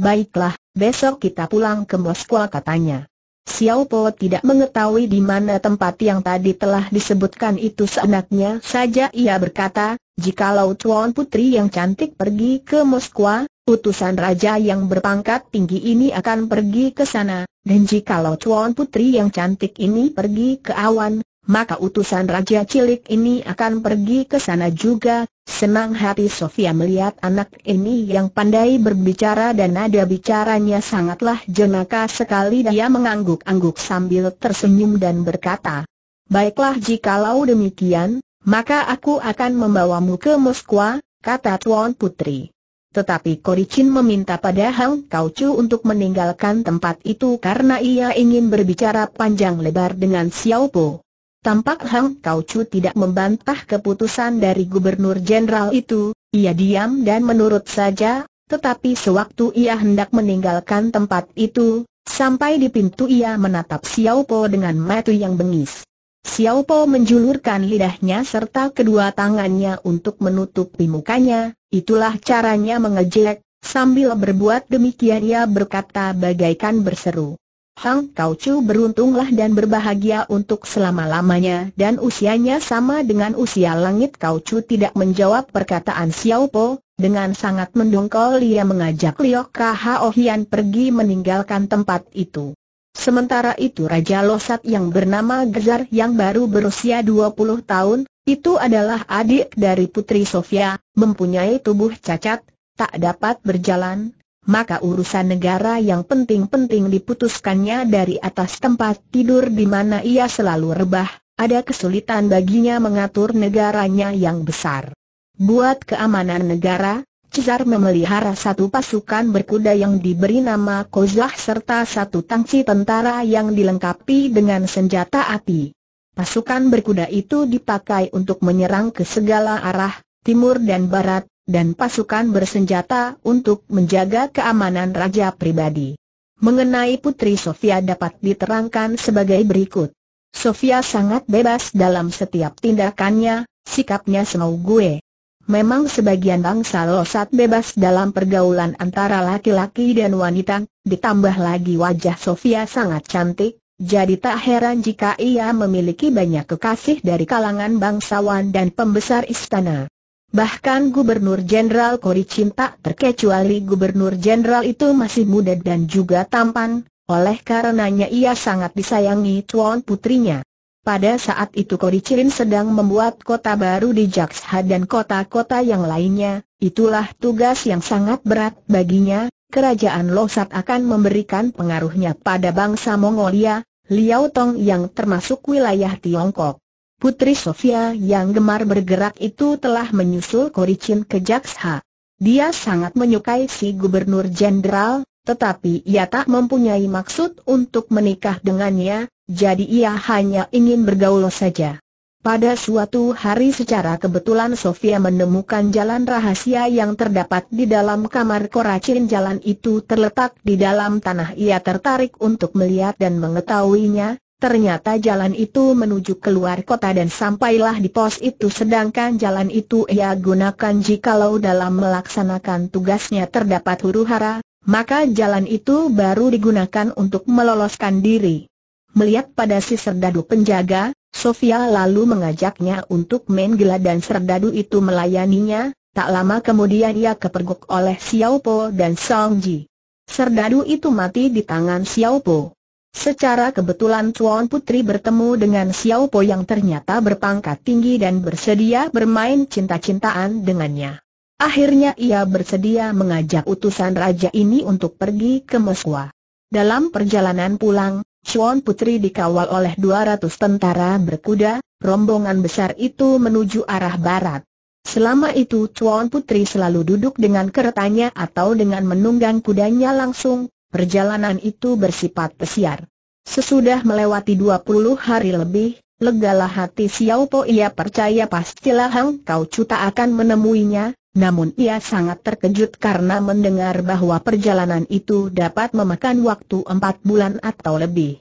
[SPEAKER 1] Baiklah, besok kita pulang ke Moskwa katanya. Xiao Po tidak mengetahui di mana tempat yang tadi telah disebutkan itu seenaknya saja ia berkata, jikalau Tuan Putri yang cantik pergi ke Moskwa, utusan raja yang berpangkat tinggi ini akan pergi ke sana, dan jikalau Tuan Putri yang cantik ini pergi ke awan, maka utusan raja cilik ini akan pergi ke sana juga, Senang hati Sofia melihat anak ini yang pandai berbicara dan nada bicaranya sangatlah jenaka sekali dia mengangguk-angguk sambil tersenyum dan berkata, Baiklah jikalau demikian, maka aku akan membawamu ke Moskwa, kata Tuan Putri. Tetapi Koricin meminta pada Hang Kau untuk meninggalkan tempat itu karena ia ingin berbicara panjang lebar dengan Xiao Po. Tampak Hang Kau Chu tidak membantah keputusan dari Gubernur Jenderal itu, ia diam dan menurut saja, tetapi sewaktu ia hendak meninggalkan tempat itu, sampai di pintu ia menatap Xiao Po dengan mata yang bengis. Xiao Po menjulurkan lidahnya serta kedua tangannya untuk menutup mukanya, itulah caranya mengejek, sambil berbuat demikian ia berkata bagaikan berseru. Hang Kau Chu beruntunglah dan berbahagia untuk selama-lamanya dan usianya sama dengan usia langit Kau Chu tidak menjawab perkataan Xiao Po, dengan sangat mendongkol ia mengajak Liok Khao Hian pergi meninggalkan tempat itu. Sementara itu Raja Losat yang bernama Gezar yang baru berusia 20 tahun, itu adalah adik dari Putri Sofia, mempunyai tubuh cacat, tak dapat berjalan, maka urusan negara yang penting-penting diputuskannya dari atas tempat tidur di mana ia selalu rebah, ada kesulitan baginya mengatur negaranya yang besar. Buat keamanan negara, Cesar memelihara satu pasukan berkuda yang diberi nama Kozlah serta satu tangsi tentara yang dilengkapi dengan senjata api. Pasukan berkuda itu dipakai untuk menyerang ke segala arah, timur dan barat, dan pasukan bersenjata untuk menjaga keamanan raja pribadi. Mengenai Putri Sofia dapat diterangkan sebagai berikut. Sofia sangat bebas dalam setiap tindakannya, sikapnya semau gue. Memang sebagian bangsa losat bebas dalam pergaulan antara laki-laki dan wanita, ditambah lagi wajah Sofia sangat cantik, jadi tak heran jika ia memiliki banyak kekasih dari kalangan bangsawan dan pembesar istana. Bahkan Gubernur Jenderal Koricin tak terkecuali Gubernur Jenderal itu masih muda dan juga tampan, oleh karenanya ia sangat disayangi tuan putrinya. Pada saat itu Koricin sedang membuat kota baru di Jaksha dan kota-kota yang lainnya, itulah tugas yang sangat berat baginya, kerajaan Losat akan memberikan pengaruhnya pada bangsa Mongolia, Liao Tong yang termasuk wilayah Tiongkok. Putri Sofia yang gemar bergerak itu telah menyusul Koricin ke Jaksa. Dia sangat menyukai si Gubernur Jenderal, tetapi ia tak mempunyai maksud untuk menikah dengannya, jadi ia hanya ingin bergaul saja. Pada suatu hari secara kebetulan Sofia menemukan jalan rahasia yang terdapat di dalam kamar Koracin jalan itu terletak di dalam tanah ia tertarik untuk melihat dan mengetahuinya, Ternyata jalan itu menuju keluar kota dan sampailah di pos itu sedangkan jalan itu ia gunakan jikalau dalam melaksanakan tugasnya terdapat huru hara, maka jalan itu baru digunakan untuk meloloskan diri. Melihat pada si serdadu penjaga, Sofia lalu mengajaknya untuk main gila dan serdadu itu melayaninya, tak lama kemudian ia kepergok oleh Xiao Po dan Song Ji. Serdadu itu mati di tangan Xiao Po. Secara kebetulan Chuan Putri bertemu dengan Xiao Po yang ternyata berpangkat tinggi dan bersedia bermain cinta-cintaan dengannya. Akhirnya ia bersedia mengajak utusan raja ini untuk pergi ke Moskwa. Dalam perjalanan pulang, Chuan Putri dikawal oleh 200 tentara berkuda, rombongan besar itu menuju arah barat. Selama itu Chuan Putri selalu duduk dengan keretanya atau dengan menunggang kudanya langsung, Perjalanan itu bersifat pesiar. Sesudah melewati 20 hari lebih, legalah hati Xiao Po ia percaya pastilah Hang Kau Cuta akan menemuinya, namun ia sangat terkejut karena mendengar bahwa perjalanan itu dapat memakan waktu empat bulan atau lebih.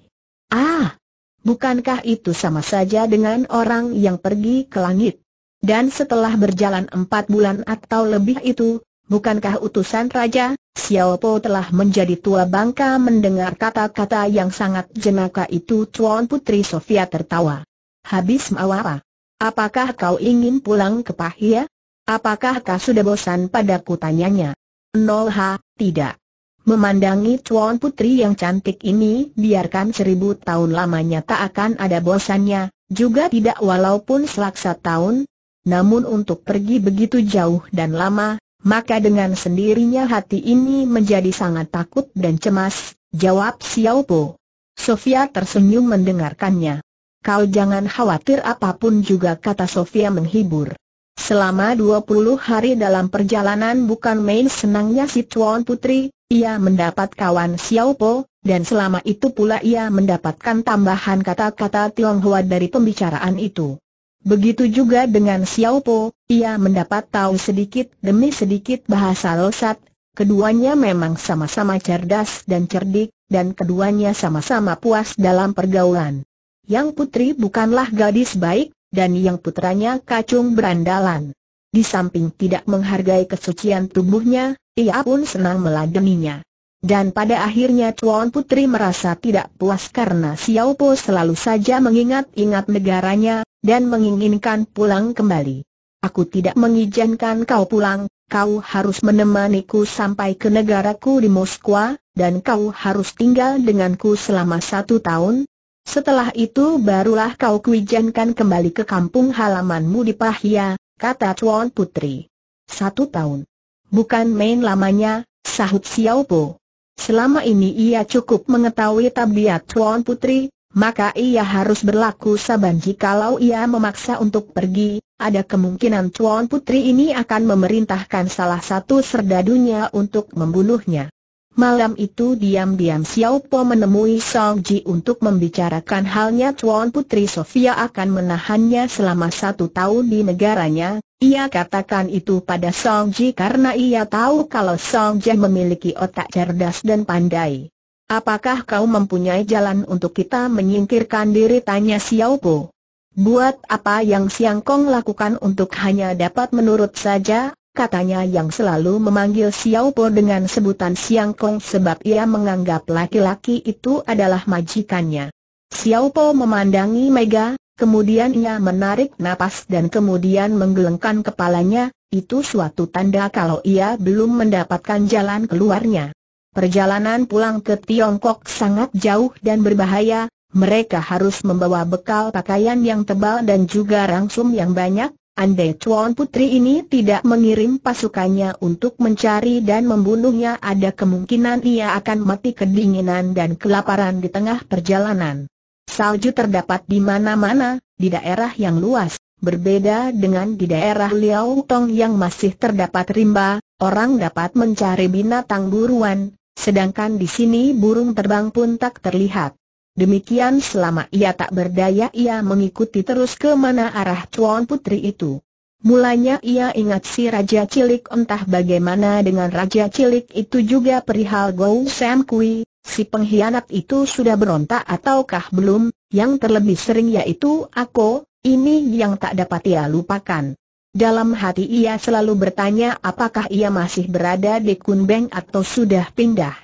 [SPEAKER 1] Ah! Bukankah itu sama saja dengan orang yang pergi ke langit? Dan setelah berjalan empat bulan atau lebih itu, Bukankah utusan raja, Xiao Po telah menjadi tua bangka mendengar kata-kata yang sangat jenaka itu Tuan Putri Sofia tertawa. Habis mawara. Apakah kau ingin pulang ke Pahia? Apakah kau sudah bosan padaku tanyanya? Nol ha, tidak. Memandangi Tuan Putri yang cantik ini, biarkan seribu tahun lamanya tak akan ada bosannya, juga tidak walaupun selaksa tahun. Namun untuk pergi begitu jauh dan lama, maka dengan sendirinya hati ini menjadi sangat takut dan cemas, jawab Xiao Po. Sofia tersenyum mendengarkannya. Kau jangan khawatir apapun juga kata Sofia menghibur. Selama 20 hari dalam perjalanan bukan main senangnya si Tuan Putri, ia mendapat kawan Xiao Po, dan selama itu pula ia mendapatkan tambahan kata-kata Tionghoa dari pembicaraan itu. Begitu juga dengan Xiao Po, ia mendapat tahu sedikit demi sedikit bahasa Losat, keduanya memang sama-sama cerdas dan cerdik, dan keduanya sama-sama puas dalam pergaulan. Yang putri bukanlah gadis baik, dan yang putranya kacung berandalan. Di samping tidak menghargai kesucian tubuhnya, ia pun senang meladeninya. Dan pada akhirnya Tuan Putri merasa tidak puas karena Xiao Po selalu saja mengingat-ingat negaranya, dan menginginkan pulang kembali. Aku tidak mengizinkan kau pulang, kau harus menemaniku sampai ke negaraku di Moskwa, dan kau harus tinggal denganku selama satu tahun. Setelah itu barulah kau kuizinkan kembali ke kampung halamanmu di Pahia, kata Tuan Putri. Satu tahun. Bukan main lamanya, sahut Xiao Po. Selama ini ia cukup mengetahui tabiat Tuan Putri, maka ia harus berlaku saban jikalau ia memaksa untuk pergi, ada kemungkinan Tuan Putri ini akan memerintahkan salah satu serdadunya untuk membunuhnya. Malam itu diam-diam Xiao Po menemui Song Ji untuk membicarakan halnya Tuan Putri Sofia akan menahannya selama satu tahun di negaranya. Ia katakan itu pada Song Ji karena ia tahu kalau Song Ji memiliki otak cerdas dan pandai. Apakah kau mempunyai jalan untuk kita menyingkirkan diri tanya Xiao Po? Buat apa yang Siang Kong lakukan untuk hanya dapat menurut saja, katanya yang selalu memanggil Xiao Po dengan sebutan Siang Kong sebab ia menganggap laki-laki itu adalah majikannya. Xiao Po memandangi Mega, kemudian ia menarik napas dan kemudian menggelengkan kepalanya, itu suatu tanda kalau ia belum mendapatkan jalan keluarnya. Perjalanan pulang ke Tiongkok sangat jauh dan berbahaya, mereka harus membawa bekal pakaian yang tebal dan juga rangsum yang banyak, andai Chuan Putri ini tidak mengirim pasukannya untuk mencari dan membunuhnya ada kemungkinan ia akan mati kedinginan dan kelaparan di tengah perjalanan. Salju terdapat di mana-mana, di daerah yang luas, berbeda dengan di daerah Liao Tong yang masih terdapat rimba, orang dapat mencari binatang buruan, Sedangkan di sini burung terbang pun tak terlihat. Demikian selama ia tak berdaya ia mengikuti terus ke mana arah cuan Putri itu. Mulanya ia ingat si Raja Cilik entah bagaimana dengan Raja Cilik itu juga perihal Gou Sam Kui, si pengkhianat itu sudah berontak ataukah belum, yang terlebih sering yaitu aku, ini yang tak dapat ia lupakan. Dalam hati ia selalu bertanya apakah ia masih berada di Kunbeng atau sudah pindah.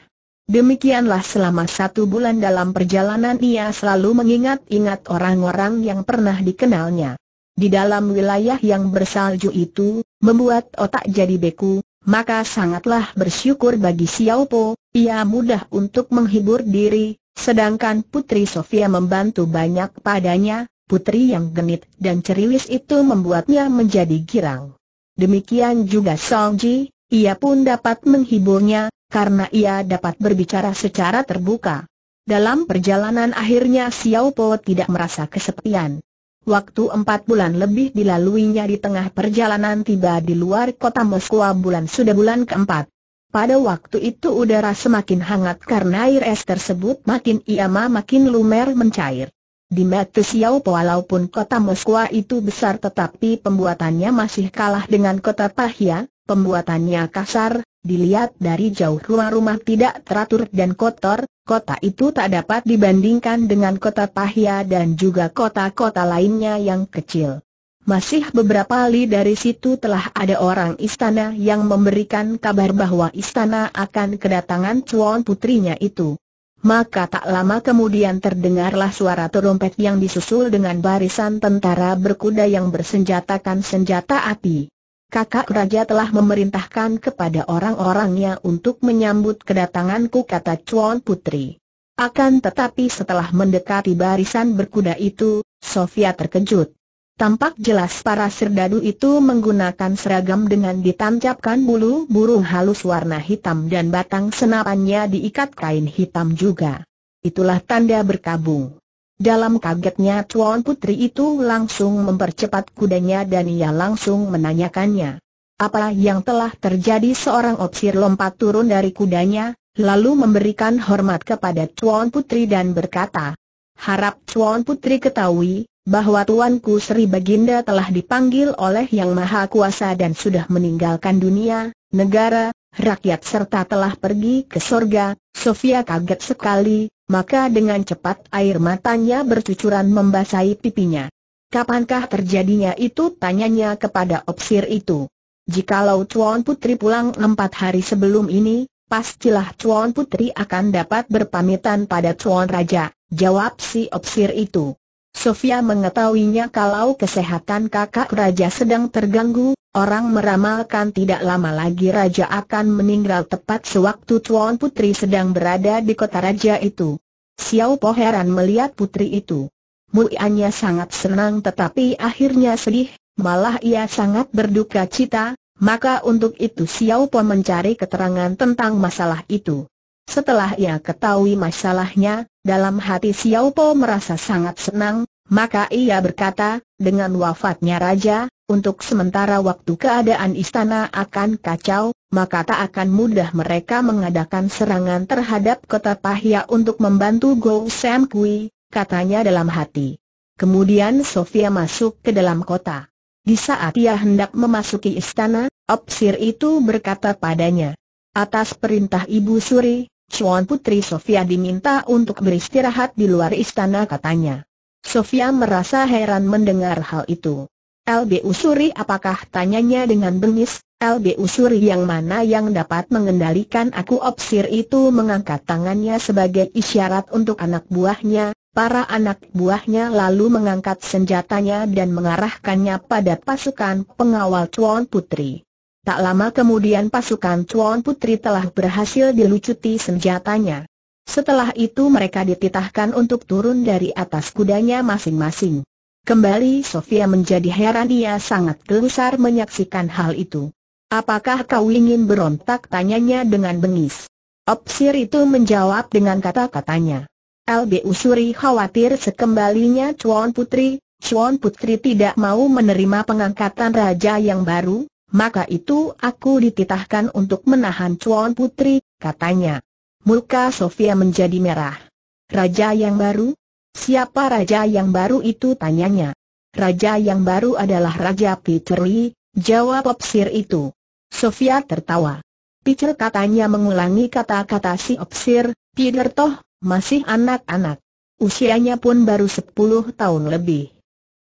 [SPEAKER 1] Demikianlah selama satu bulan dalam perjalanan ia selalu mengingat-ingat orang-orang yang pernah dikenalnya. Di dalam wilayah yang bersalju itu, membuat otak jadi beku, maka sangatlah bersyukur bagi Xiao Po, ia mudah untuk menghibur diri, sedangkan Putri Sofia membantu banyak padanya, putri yang genit dan ceriwis itu membuatnya menjadi girang. Demikian juga Song Ji, ia pun dapat menghiburnya, karena ia dapat berbicara secara terbuka. Dalam perjalanan akhirnya Xiao Po tidak merasa kesepian. Waktu empat bulan lebih dilaluinya di tengah perjalanan tiba di luar kota Moskwa bulan sudah bulan keempat. Pada waktu itu udara semakin hangat karena air es tersebut makin iama makin lumer mencair. Di mata walaupun kota Moskwa itu besar tetapi pembuatannya masih kalah dengan kota Pahia, pembuatannya kasar, dilihat dari jauh rumah-rumah tidak teratur dan kotor, kota itu tak dapat dibandingkan dengan kota Pahia dan juga kota-kota lainnya yang kecil. Masih beberapa kali dari situ telah ada orang istana yang memberikan kabar bahwa istana akan kedatangan cuan putrinya itu. Maka tak lama kemudian terdengarlah suara terompet yang disusul dengan barisan tentara berkuda yang bersenjatakan senjata api. Kakak Raja telah memerintahkan kepada orang-orangnya untuk menyambut kedatanganku kata Chuan Putri. Akan tetapi setelah mendekati barisan berkuda itu, Sofia terkejut. Tampak jelas para serdadu itu menggunakan seragam dengan ditancapkan bulu burung halus warna hitam dan batang senapannya diikat kain hitam juga. Itulah tanda berkabung. Dalam kagetnya Tuan Putri itu langsung mempercepat kudanya dan ia langsung menanyakannya. Apa yang telah terjadi seorang opsir lompat turun dari kudanya, lalu memberikan hormat kepada Tuan Putri dan berkata, Harap Tuan Putri ketahui, bahwa tuanku Sri Baginda telah dipanggil oleh Yang Maha Kuasa dan sudah meninggalkan dunia, negara, rakyat serta telah pergi ke sorga, Sofia kaget sekali, maka dengan cepat air matanya bercucuran membasahi pipinya. Kapankah terjadinya itu tanyanya kepada opsir itu. Jikalau Tuan Putri pulang empat hari sebelum ini, pastilah Tuan Putri akan dapat berpamitan pada Tuan Raja, jawab si opsir itu. Sofia mengetahuinya kalau kesehatan kakak raja sedang terganggu, orang meramalkan tidak lama lagi raja akan meninggal tepat sewaktu Tuan Putri sedang berada di kota raja itu. Xiao Po heran melihat putri itu. Muiannya sangat senang tetapi akhirnya sedih, malah ia sangat berduka cita, maka untuk itu Xiao Po mencari keterangan tentang masalah itu. Setelah ia ketahui masalahnya, dalam hati Xiao Po merasa sangat senang, maka ia berkata, dengan wafatnya Raja, untuk sementara waktu keadaan istana akan kacau, maka tak akan mudah mereka mengadakan serangan terhadap kota Pahia untuk membantu Go Sam Kui, katanya dalam hati. Kemudian Sofia masuk ke dalam kota. Di saat ia hendak memasuki istana, Opsir itu berkata padanya, Atas perintah Ibu Suri, Cuan Putri Sofia diminta untuk beristirahat di luar istana katanya. Sofia merasa heran mendengar hal itu. LB Usuri apakah tanyanya dengan bengis, LB Usuri yang mana yang dapat mengendalikan aku opsir itu mengangkat tangannya sebagai isyarat untuk anak buahnya, para anak buahnya lalu mengangkat senjatanya dan mengarahkannya pada pasukan pengawal Cuan Putri. Tak lama kemudian pasukan Cuan Putri telah berhasil dilucuti senjatanya. Setelah itu mereka dititahkan untuk turun dari atas kudanya masing-masing. Kembali Sofia menjadi heran ia sangat gelusar menyaksikan hal itu. Apakah kau ingin berontak? tanyanya dengan bengis. Opsir itu menjawab dengan kata-katanya. LB Usuri khawatir sekembalinya Cuan Putri, Chuan Putri tidak mau menerima pengangkatan raja yang baru, maka itu aku dititahkan untuk menahan Cuan Putri, katanya. Muka Sofia menjadi merah. Raja yang baru? Siapa raja yang baru itu tanyanya. Raja yang baru adalah Raja Pichuri," jawab Opsir itu. Sofia tertawa. Peter katanya mengulangi kata-kata si Opsir, Peter toh, masih anak-anak. Usianya pun baru 10 tahun lebih.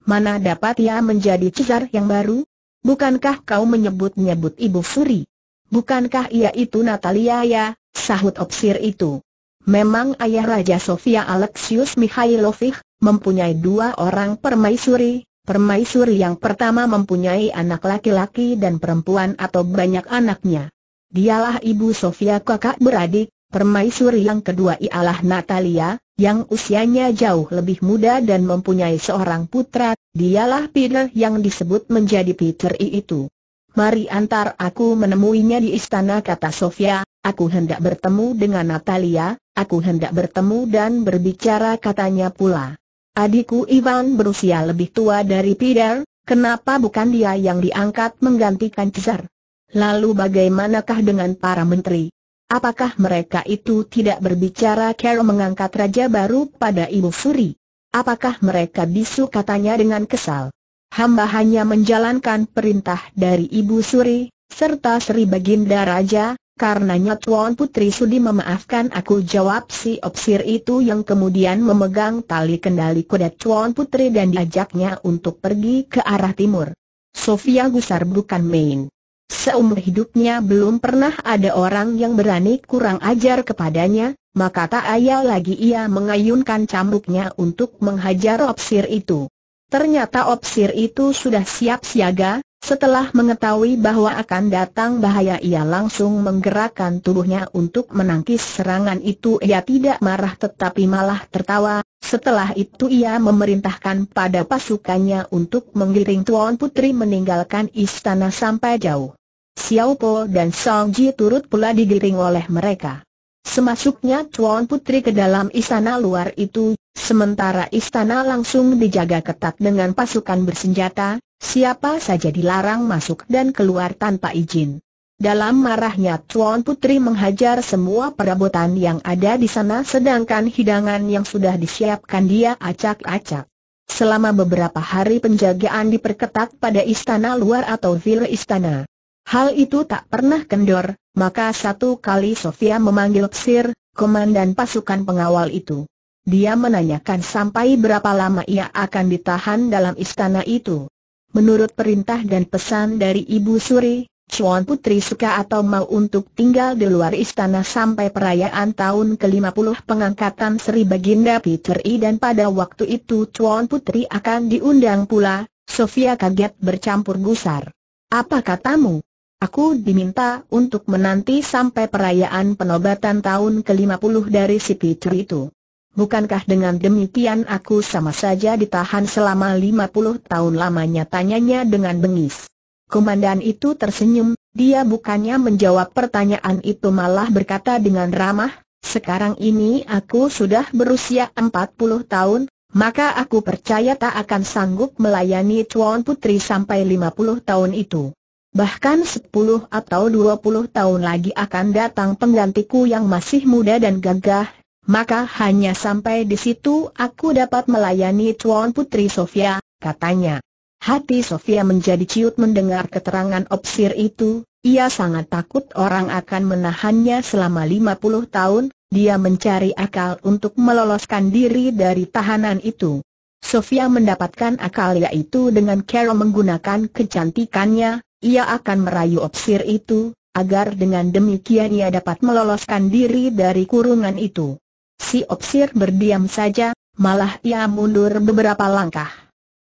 [SPEAKER 1] Mana dapat ia menjadi Cesar yang baru? bukankah kau menyebut-nyebut Ibu Suri? Bukankah ia itu Natalia ya, sahut opsir itu. Memang ayah Raja Sofia Alexius Mihailovich, mempunyai dua orang permaisuri, permaisuri yang pertama mempunyai anak laki-laki dan perempuan atau banyak anaknya. Dialah ibu Sofia kakak beradik, permaisuri yang kedua ialah Natalia, yang usianya jauh lebih muda dan mempunyai seorang putra, dialah Peter yang disebut menjadi Peter I itu. Mari antar aku menemuinya di istana kata Sofia, aku hendak bertemu dengan Natalia, aku hendak bertemu dan berbicara katanya pula. Adikku Ivan berusia lebih tua dari Peter, kenapa bukan dia yang diangkat menggantikan Cesar? Lalu bagaimanakah dengan para menteri? Apakah mereka itu tidak berbicara Carol mengangkat raja baru pada Ibu Suri? Apakah mereka bisu katanya dengan kesal? Hamba hanya menjalankan perintah dari Ibu Suri, serta Sri Baginda Raja, karenanya Tuan Putri Sudi memaafkan aku jawab si opsir itu yang kemudian memegang tali kendali kuda Tuan Putri dan diajaknya untuk pergi ke arah timur. Sofia Gusar bukan main. Seumur hidupnya belum pernah ada orang yang berani kurang ajar kepadanya, maka tak ayal lagi ia mengayunkan cambuknya untuk menghajar opsir itu. Ternyata opsir itu sudah siap siaga, setelah mengetahui bahwa akan datang bahaya ia langsung menggerakkan tubuhnya untuk menangkis serangan itu ia tidak marah tetapi malah tertawa, setelah itu ia memerintahkan pada pasukannya untuk menggiring Tuan Putri meninggalkan istana sampai jauh. Xiao Po dan Song Ji turut pula digiring oleh mereka. Semasuknya Chuan Putri ke dalam istana luar itu, sementara istana langsung dijaga ketat dengan pasukan bersenjata, siapa saja dilarang masuk dan keluar tanpa izin. Dalam marahnya Chuan Putri menghajar semua perabotan yang ada di sana sedangkan hidangan yang sudah disiapkan dia acak-acak. Selama beberapa hari penjagaan diperketat pada istana luar atau villa istana. Hal itu tak pernah kendor, maka satu kali Sofia memanggil Sir, komandan pasukan pengawal itu. Dia menanyakan sampai berapa lama ia akan ditahan dalam istana itu. Menurut perintah dan pesan dari Ibu Suri, Chuan Putri suka atau mau untuk tinggal di luar istana sampai perayaan tahun ke-50 pengangkatan Sri Baginda Peter I dan pada waktu itu Chuan Putri akan diundang pula, Sofia kaget bercampur gusar. Apa katamu? Aku diminta untuk menanti sampai perayaan penobatan tahun ke-50 dari si Peter itu. Bukankah dengan demikian aku sama saja ditahan selama 50 tahun lamanya tanyanya dengan bengis. Komandan itu tersenyum, dia bukannya menjawab pertanyaan itu malah berkata dengan ramah, sekarang ini aku sudah berusia 40 tahun, maka aku percaya tak akan sanggup melayani Tuan Putri sampai 50 tahun itu. Bahkan 10 atau 20 tahun lagi akan datang penggantiku yang masih muda dan gagah, maka hanya sampai di situ aku dapat melayani Tuan Putri Sofia, katanya. Hati Sofia menjadi ciut mendengar keterangan opsir itu, ia sangat takut orang akan menahannya selama 50 tahun, dia mencari akal untuk meloloskan diri dari tahanan itu. Sofia mendapatkan akal yaitu dengan cara menggunakan kecantikannya, ia akan merayu opsir itu, agar dengan demikian ia dapat meloloskan diri dari kurungan itu. Si opsir berdiam saja, malah ia mundur beberapa langkah.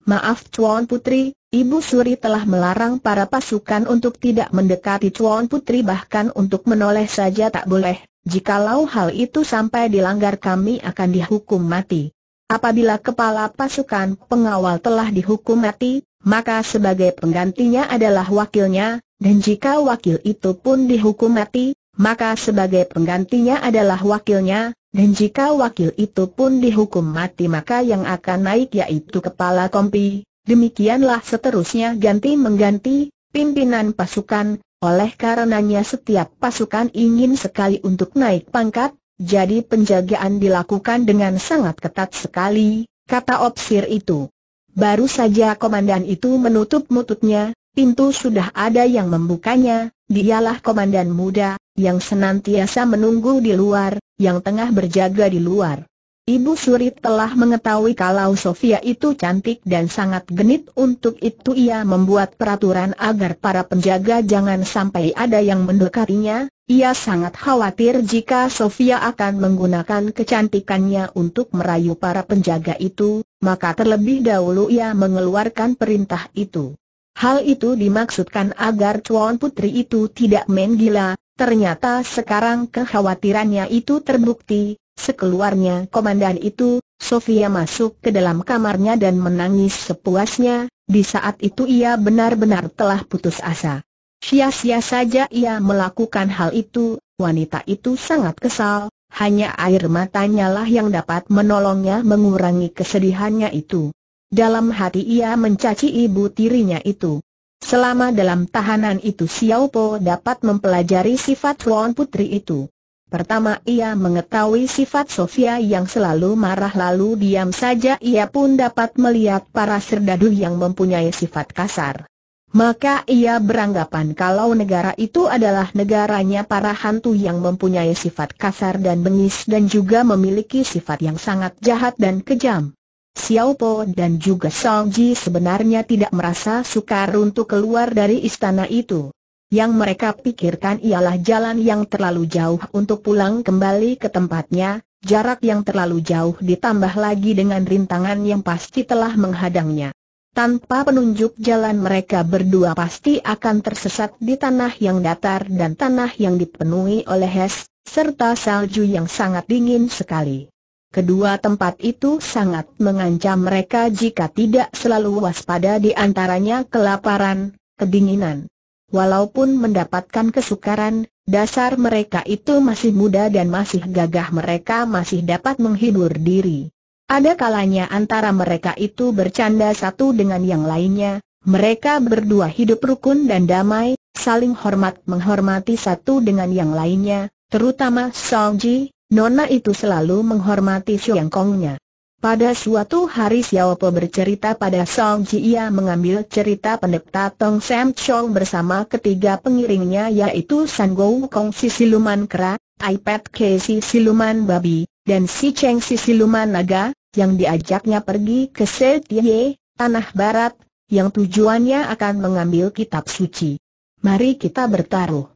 [SPEAKER 1] Maaf Cuan Putri, Ibu Suri telah melarang para pasukan untuk tidak mendekati Cuan Putri bahkan untuk menoleh saja tak boleh, jikalau hal itu sampai dilanggar kami akan dihukum mati. Apabila kepala pasukan pengawal telah dihukum mati, maka sebagai penggantinya adalah wakilnya, dan jika wakil itu pun dihukum mati, maka sebagai penggantinya adalah wakilnya, dan jika wakil itu pun dihukum mati maka yang akan naik yaitu kepala kompi. Demikianlah seterusnya ganti mengganti, pimpinan pasukan, oleh karenanya setiap pasukan ingin sekali untuk naik pangkat, jadi penjagaan dilakukan dengan sangat ketat sekali, kata Opsir itu. Baru saja komandan itu menutup mututnya, pintu sudah ada yang membukanya, dialah komandan muda, yang senantiasa menunggu di luar, yang tengah berjaga di luar. Ibu Surit telah mengetahui kalau Sofia itu cantik dan sangat genit untuk itu ia membuat peraturan agar para penjaga jangan sampai ada yang mendekatinya, ia sangat khawatir jika Sofia akan menggunakan kecantikannya untuk merayu para penjaga itu, maka terlebih dahulu ia mengeluarkan perintah itu. Hal itu dimaksudkan agar Chuan Putri itu tidak main gila, ternyata sekarang kekhawatirannya itu terbukti, sekeluarnya komandan itu, Sofia masuk ke dalam kamarnya dan menangis sepuasnya, di saat itu ia benar-benar telah putus asa. Sia-sia saja ia melakukan hal itu, wanita itu sangat kesal, hanya air matanya lah yang dapat menolongnya mengurangi kesedihannya itu. Dalam hati ia mencaci ibu tirinya itu. Selama dalam tahanan itu Xiao Po dapat mempelajari sifat Luan Putri itu. Pertama ia mengetahui sifat Sofia yang selalu marah lalu diam saja ia pun dapat melihat para serdadu yang mempunyai sifat kasar. Maka ia beranggapan kalau negara itu adalah negaranya para hantu yang mempunyai sifat kasar dan bengis dan juga memiliki sifat yang sangat jahat dan kejam. Xiao Po dan juga Song Ji sebenarnya tidak merasa sukar untuk keluar dari istana itu. Yang mereka pikirkan ialah jalan yang terlalu jauh untuk pulang kembali ke tempatnya, jarak yang terlalu jauh ditambah lagi dengan rintangan yang pasti telah menghadangnya tanpa penunjuk jalan mereka berdua pasti akan tersesat di tanah yang datar dan tanah yang dipenuhi oleh es, serta salju yang sangat dingin sekali. Kedua tempat itu sangat mengancam mereka jika tidak selalu waspada di antaranya kelaparan, kedinginan. Walaupun mendapatkan kesukaran, dasar mereka itu masih muda dan masih gagah mereka masih dapat menghibur diri. Ada kalanya antara mereka itu bercanda satu dengan yang lainnya, mereka berdua hidup rukun dan damai, saling hormat menghormati satu dengan yang lainnya, terutama Song Ji. Nona itu selalu menghormati Xiang Kongnya. Pada suatu hari Xiao Po bercerita pada Song Ji ia mengambil cerita pendeta Tong Sam Chong bersama ketiga pengiringnya yaitu San Gou Kong si siluman kera, iPad Ke si siluman babi, dan si Cheng si siluman naga, yang diajaknya pergi ke Setie, tanah barat, yang tujuannya akan mengambil kitab suci. Mari kita bertaruh.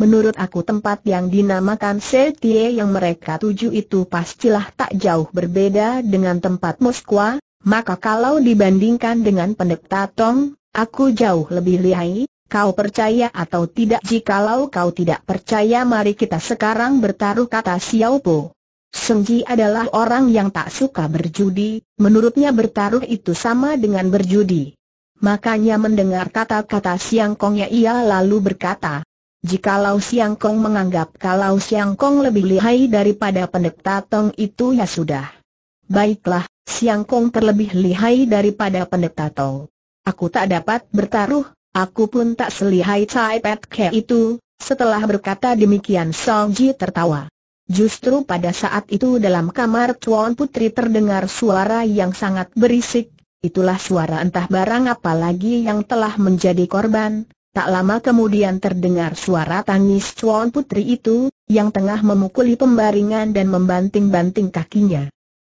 [SPEAKER 1] Menurut aku tempat yang dinamakan Setie yang mereka tuju itu pastilah tak jauh berbeda dengan tempat Moskwa, maka kalau dibandingkan dengan pendeta Tong, aku jauh lebih lihai, kau percaya atau tidak jikalau kau tidak percaya mari kita sekarang bertaruh kata Xiao Po. Senggi adalah orang yang tak suka berjudi, menurutnya bertaruh itu sama dengan berjudi. Makanya mendengar kata-kata Siang Kongnya ia lalu berkata, Jikalau Siang Kong menganggap kalau Siang Kong lebih lihai daripada pendeta Tong itu ya sudah. Baiklah, Siang Kong terlebih lihai daripada pendeta Tong. Aku tak dapat bertaruh, aku pun tak selihai Cai Pet Ke itu, setelah berkata demikian Song Ji tertawa. Justru pada saat itu dalam kamar Tuan Putri terdengar suara yang sangat berisik, itulah suara entah barang apa lagi yang telah menjadi korban. Tak lama kemudian terdengar suara tangis Tuan Putri itu, yang tengah memukuli pembaringan dan membanting-banting kakinya.